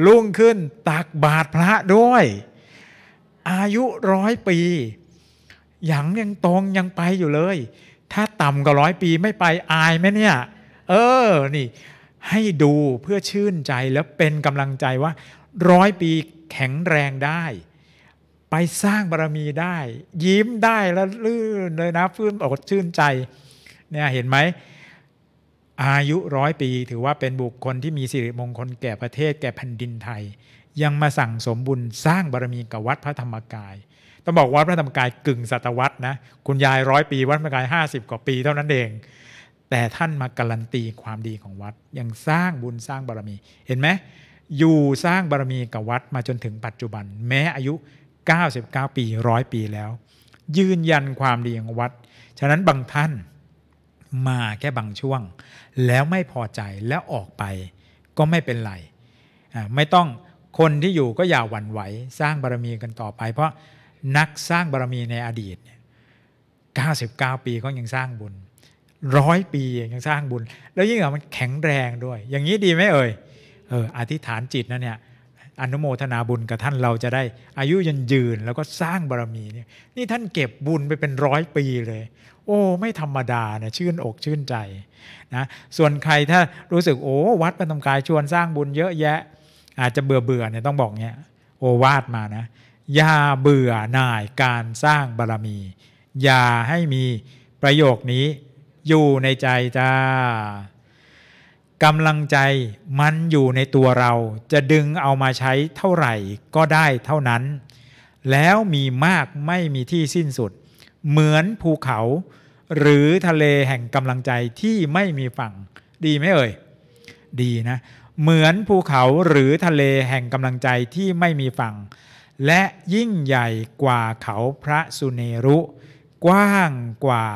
ลุ่งขึ้น ตักบาทพระด้วย อายุร้อยปียังยังตรงยังไปอยู่เลย ถ้าต่ำกว่าร้อยปีไม่ไปอายไหมเนี่ย เออ นี่ให้ดูเพื่อชื่นใจแล้วเป็นกำลังใจว่าร้อยปีแข็งแรงได้ ไปสร้างบารรมีได้ ยิ้มได้แล้วลื่นเลยนะฟื้นอกชื่นใจ เนี่ยเห็นไหม อายุร้อยปี ถือว่าเป็นบุคคลที่มีสิริมงคลแก่ประเทศแก่แผ่นดินไทย ยังมาสั่งสมบุญสร้างบารรมีกับวัดพระธรรมกายต้องบอกวัดพระธรรมกายกึ่งศตวรรษนะคุณยายร้อยปี วัดพระธรรมกายห้าสิบกว่าปีเท่านั้นเอง แต่ท่านมาการันตีความดีของวัด ยังสร้างบุญสร้างบารมี เห็นไหมอยู่สร้างบารมีกับวัดมาจนถึงปัจจุบัน แม้อายุ 99 ปีร้อยปีแล้ว ยืนยันความดีของวัดฉะนั้นบางท่านมาแค่บางช่วง แล้วไม่พอใจแล้วออกไปก็ไม่เป็นไรไม่ต้องคนที่อยู่ก็อย่าหวั่นไหวสร้างบารมีกันต่อไปเพราะนักสร้างบารมีในอดีตเนี่ย 99 ปีก็ยังสร้างบุญร้อยปียังสร้างบุญ แล้วยิ่งมันแข็งแรงด้วย อย่างนี้ดีไหมเอ่ย เอออธิษฐานจิตนะเนี่ยอนุโมทนาบุญกับท่านเราจะได้ อายุยืนยืนแล้วก็สร้างบารมีเนี่ยนี่ท่านเก็บบุญไปเป็นร้อยปีเลย โอ้ ไม่ธรรมดานะชื่นอกชื่นใจนะ ส่วนใครถ้ารู้สึกโอ้วัดประทมกายชวนสร้างบุญเยอะแยะ อาจจะเบื่อเบื่อเนี่ยต้องบอกเนี่ยโอวาดมานะอย่าเบื่อหน่ายการสร้างบารรมีอย่าให้มีประโยคนี้ อยู่ในใจจ้ากำลังใจมันอยู่ในตัวเราจะดึงเอามาใช้เท่าไหร่ก็ได้เท่านั้น แล้วมีมากไม่มีที่สิ้นสุด เหมือนภูเขา หรือทะเลแห่งกำลังใจที่ไม่มีฝั่ง ดีไหมเอ่ยดีนะ เหมือนภูเขาหรือทะเลแห่งกำลังใจที่ไม่มีฝั่งและยิ่งใหญ่กว่าเขาพระสุเนรุ กว้างกว่า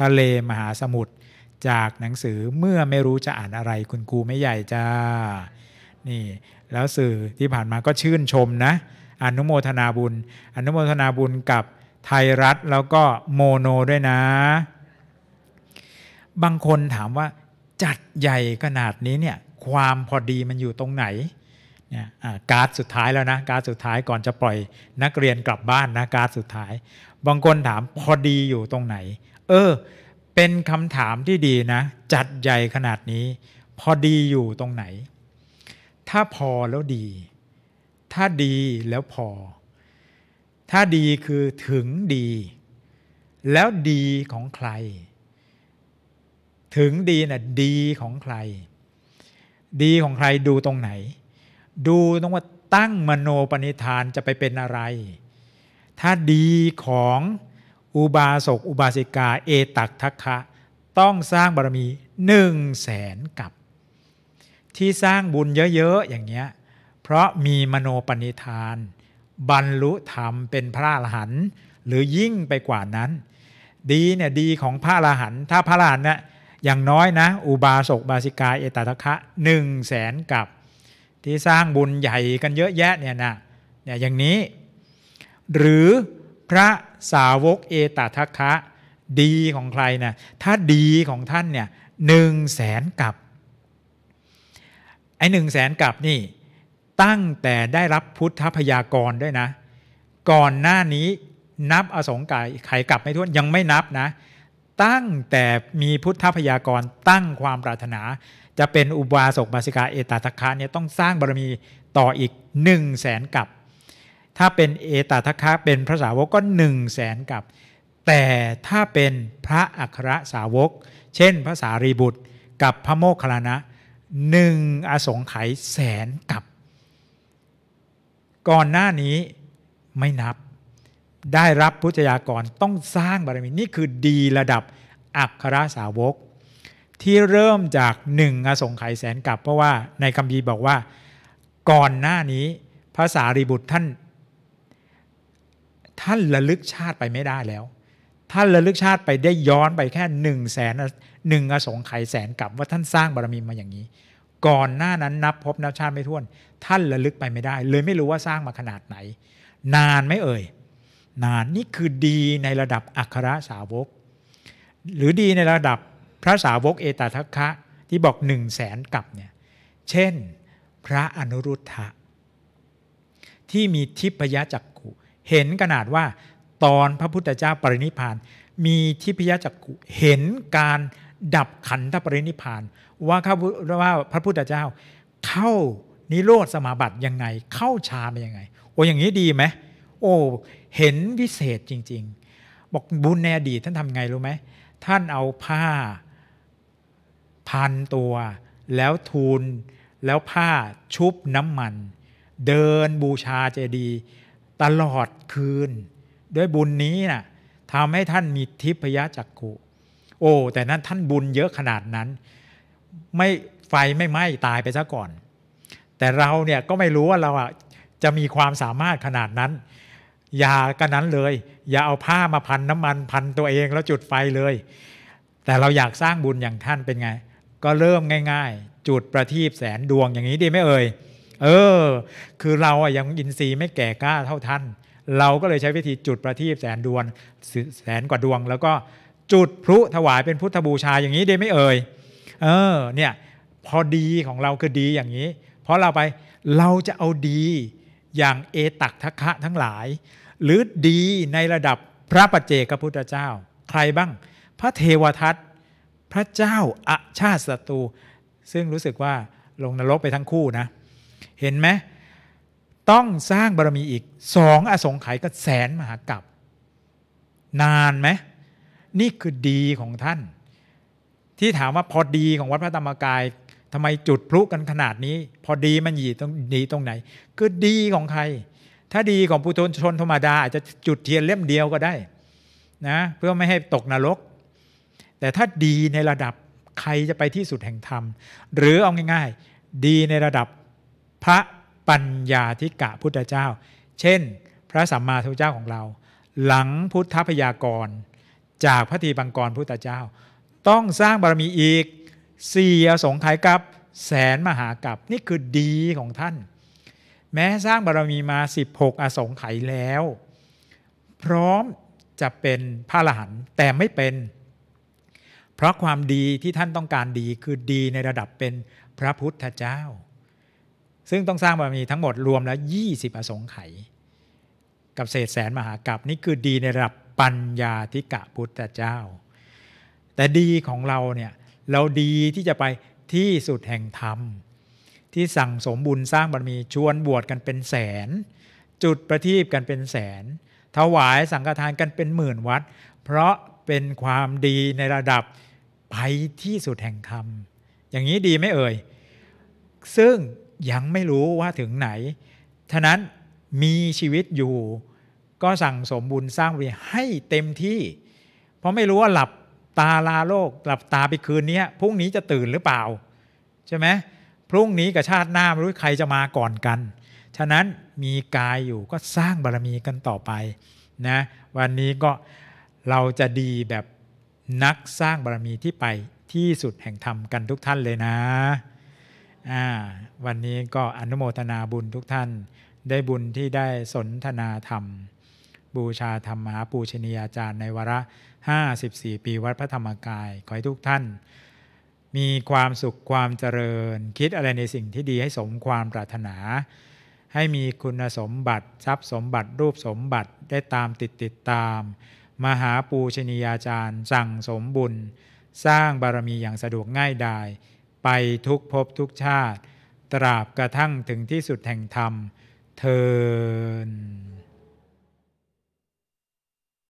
ทะเลมหาสมุทร จากหนังสือเมื่อไม่รู้จะอ่านอะไรคุณครูไม่ใหญ่จ้านี่แล้วสื่อที่ผ่านมาก็ชื่นชมนะ อนุโมทนาบุญอนุโมทนาบุญกับไทยรัฐแล้วก็โมโนด้วยนะ บางคนถามว่าจัดใหญ่ขนาดนี้เนี่ยความพอดีมันอยู่ตรงไหนนะการ์ดสุดท้ายแล้วนะ การ์ดสุดท้ายก่อนจะปล่อยนักเรียนกลับบ้านนะ การ์ดสุดท้าย บางคนถามพอดีอยู่ตรงไหน เออ เป็นคำถามที่ดีนะ จัดใหญ่ขนาดนี้ พอดีอยู่ตรงไหน ถ้าพอแล้วดี ถ้าดีแล้วพอ ถ้าดีคือถึงดี แล้วดีของใคร ถึงดีนะ่ะดีของใคร ดีของใครดูตรงไหนดูต้องว่าตั้งมโนปณิธานจะไปเป็นอะไร ถ้าดีของอุบาสก อุบาสิกาเอตักทักคะต้องสร้างบารมีหนึ่งแสนกับที่สร้างบุญเยอะๆอย่างเงี้ย เพราะมีมโนปณิธาน บรรลุธรรมเป็นพระอรหันต์หรือยิ่งไปกว่านั้น ดีเนี่ยดีของพระอรหันต์ถ้าพระอรหันต์เนี่ยอย่างน้อยนะ อุบาสก บาสิกาเอตตัคคะหนึ่งแสนกับที่สร้างบุญใหญ่กันเยอะแยะเนี่ยนะเนี่ยอย่างนี้ หรือพระสาวกเอตทัคคะ ดีของใครนะถ้าดีของท่านเนี่ยหนึ่งแสนกับ ไอหนึ่งแสนกับนี่ตั้งแต่ได้รับพุทธพยากรด้วยนะ ก่อนหน้านี้นับอสงไขยไขกลับไม่ท้วนยังไม่นับนะตั้งแต่มีพุทธพยากร ตั้งความปรารถนาจะเป็นอุบาสกบาสิกาเอตาทัคคะเนี่ยต้องสร้างบารมีต่ออีก1นึ่งแสนกับถ้าเป็นเอตาทัคคะเป็นพระสาวกก็1นึ่งแสนกับแต่ถ้าเป็นพระอัครสาวก เช่นพระสารีบุตรกับพระโมคคัลลานะหนึ่งอสงไขยแสนกับ ก่อนหน้านี้ไม่นับ ได้รับพุทธยากรต้องสร้างบารมี นี่คือดีระดับอัครสาวกที่เริ่มจากหนึ่งอสงไขยแสนกับ เพราะว่าในคำยีบอกว่า ก่อนหน้านี้พระสารีบุตรท่าน ท่านระลึกชาติไปไม่ได้แล้ว ท่านระลึกชาติไปได้ย้อนไปแค่หนึ่งแสนหนึ่งอสงไขยแสนกับว่าท่านสร้างบารมีมาอย่างนี้ ก่อนหน้านั้นนับพบนับชาติไม่ท้วน ท่านระลึกไปไม่ได้ เลยไม่รู้ว่าสร้างมาขนาดไหน นานไม่เอ่ย นานนี่คือดีในระดับอัครสาวก หรือดีในระดับพระสาวกเอตทัคคะ ที่บอกหนึ่งแสนกับเนี่ย เช่นพระอนุรุทธะที่มีทิพยจักขุเห็นขนาดว่าตอนพระพุทธเจ้าปรินิพาน มีทิพยจักขุเห็นการดับขันธปรินิพาน ว่าาว่าพระพุทธเจ้า เข้านิโรธสมาบัติยังไง เข้าฌานไปยังไง โอ้อย่างนี้ดีไหม โอ้ เห็นวิเศษจริงๆ บอกบุญในอดีตท่านทำไงรู้ไหมท่านเอาผ้าพันตัวแล้วทูลแล้วผ้าชุบน้ำมัน เดินบูชาเจดีย์ตลอดคืน ด้วยบุญนี้นะ่ะทำให้ท่านมีทิพยจักขุโอ้แต่นั้นท่านบุญเยอะขนาดนั้น ไม่ไฟไม่ไหม้ตายไปซะก่อน แต่เราเนี่ยก็ไม่รู้ว่าเราอ่ะจะมีความสามารถขนาดนั้น อย่ากันนั้นเลย อย่าเอาผ้ามาพันน้ำมัน พันตัวเองแล้วจุดไฟเลย แต่เราอยากสร้างบุญอย่างท่านเป็นไงก็เริ่มง่ายๆ จุดประทีปแสนดวงอย่างนี้ดีไหมเอ่ยเออคือเราอะยังอินทรีย์ไม่แก่กล้าเท่าท่าน เราก็เลยใช้วิธีจุดประทีปแสนดวงแสนกว่าดวง แล้วก็จุดพลุถวายเป็นพุทธบูชาอย่างนี้ได้ไหมเอ่ยเออเนี่ยพอดีของเราคือดีอย่างนี้ เพราะเราไปเราจะเอาดีอย่างเอตักทัคะทั้งหลาย หรือดีในระดับพระปัจเจกพุทธเจ้า ใครบ้าง พระเทวทัตพระเจ้าอาชาติศัตรูซึ่งรู้สึกว่าลงนรกไปทั้งคู่นะ เห็นไหม ต้องสร้างบารมีอีก สองอสงไขยก็แสนมหากับ นานไหม นี่คือดีของท่าน ที่ถามว่าพอดีของวัดพระธรรมกายทำไมจุดพลุกันขนาดนี้ พอดีมันหยีตรงดีตรงไหน คือดีของใคร ถ้าดีของผู้ชนธรรมดา อาจจะจุดเทียนเล่มเดียวก็ได้นะเพื่อไม่ให้ตกนรกแต่ถ้าดีในระดับใครจะไปที่สุดแห่งธรรม หรือเอาง่ายๆ ดีในระดับพระปัญญาธิกะพุทธเจ้า เช่น พระสัมมาทูตเจ้าของเรา หลังพุทธพยากร จากพระทีบังกรพุทธเจ้า ต้องสร้างบารมีอีกสี่อสงไขยกับแสนมหากับนี่คือดีของท่าน แม้สร้างบารมีมา 16 อสงไขยแล้ว พร้อมจะเป็นพระอรหันต์แต่ไม่เป็นเพราะความดีที่ท่านต้องการดีคือดีในระดับเป็นพระพุทธเจ้า ซึ่งต้องสร้างบารมีทั้งหมดรวมแล้ว 20อสงไขยกับเศษแสนมหากรัปนี่คือดีในระดับปัญญาธิกะพุทธเจ้า แต่ดีของเราเนี่ย เราดีที่จะไปที่สุดแห่งธรรม ที่สั่งสมบุญสร้างบารมีชวนบวชกันเป็นแสน จุดประทีปกันเป็นแสน ถวายสังฆทานกันเป็นหมื่นวัด เพราะเป็นความดีในระดับไปที่สุดแห่งธรรมอย่างนี้ดีไม่เอ่ย ซึ่งยังไม่รู้ว่าถึงไหนฉะนั้นมีชีวิตอยู่ ก็สั่งสมบุญสร้างบุญให้เต็มที่ เพราะไม่รู้ว่าหลับตาลาโลก หลับตาไปคืนนี้พรุ่งนี้จะตื่นหรือเปล่า ใช่ไหม พรุ่งนี้กับชาติหน้าไม่รู้ใครจะมาก่อนกันฉะนั้นมีกายอยู่ก็สร้างบารรมีกันต่อไปนะวันนี้ก็เราจะดีแบบนักสร้างบารมีที่ไปที่สุดแห่งธรรมกันทุกท่านเลยนะ วันนี้ก็อนุโมทนาบุญทุกท่าน ได้บุญที่ได้สนทนาธรรม บูชาธรรมมหาปูชนียาจารย์ในวาระ 54 ปีวัดพระธรรมกายขอให้ทุกท่าน มีความสุขความเจริญคิดอะไรในสิ่งที่ดีให้สมความปรารถนา ให้มีคุณสมบัติทรัพย์สมบัติรูปสมบัติได้ตามติดติดตามมหาปูชนียาจารย์สั่งสมบุญ สร้างบารมีอย่างสะดวกง่ายดายไปทุกภพทุกชาติ ตราบกระทั่งถึงที่สุดแห่งธรรมเทอ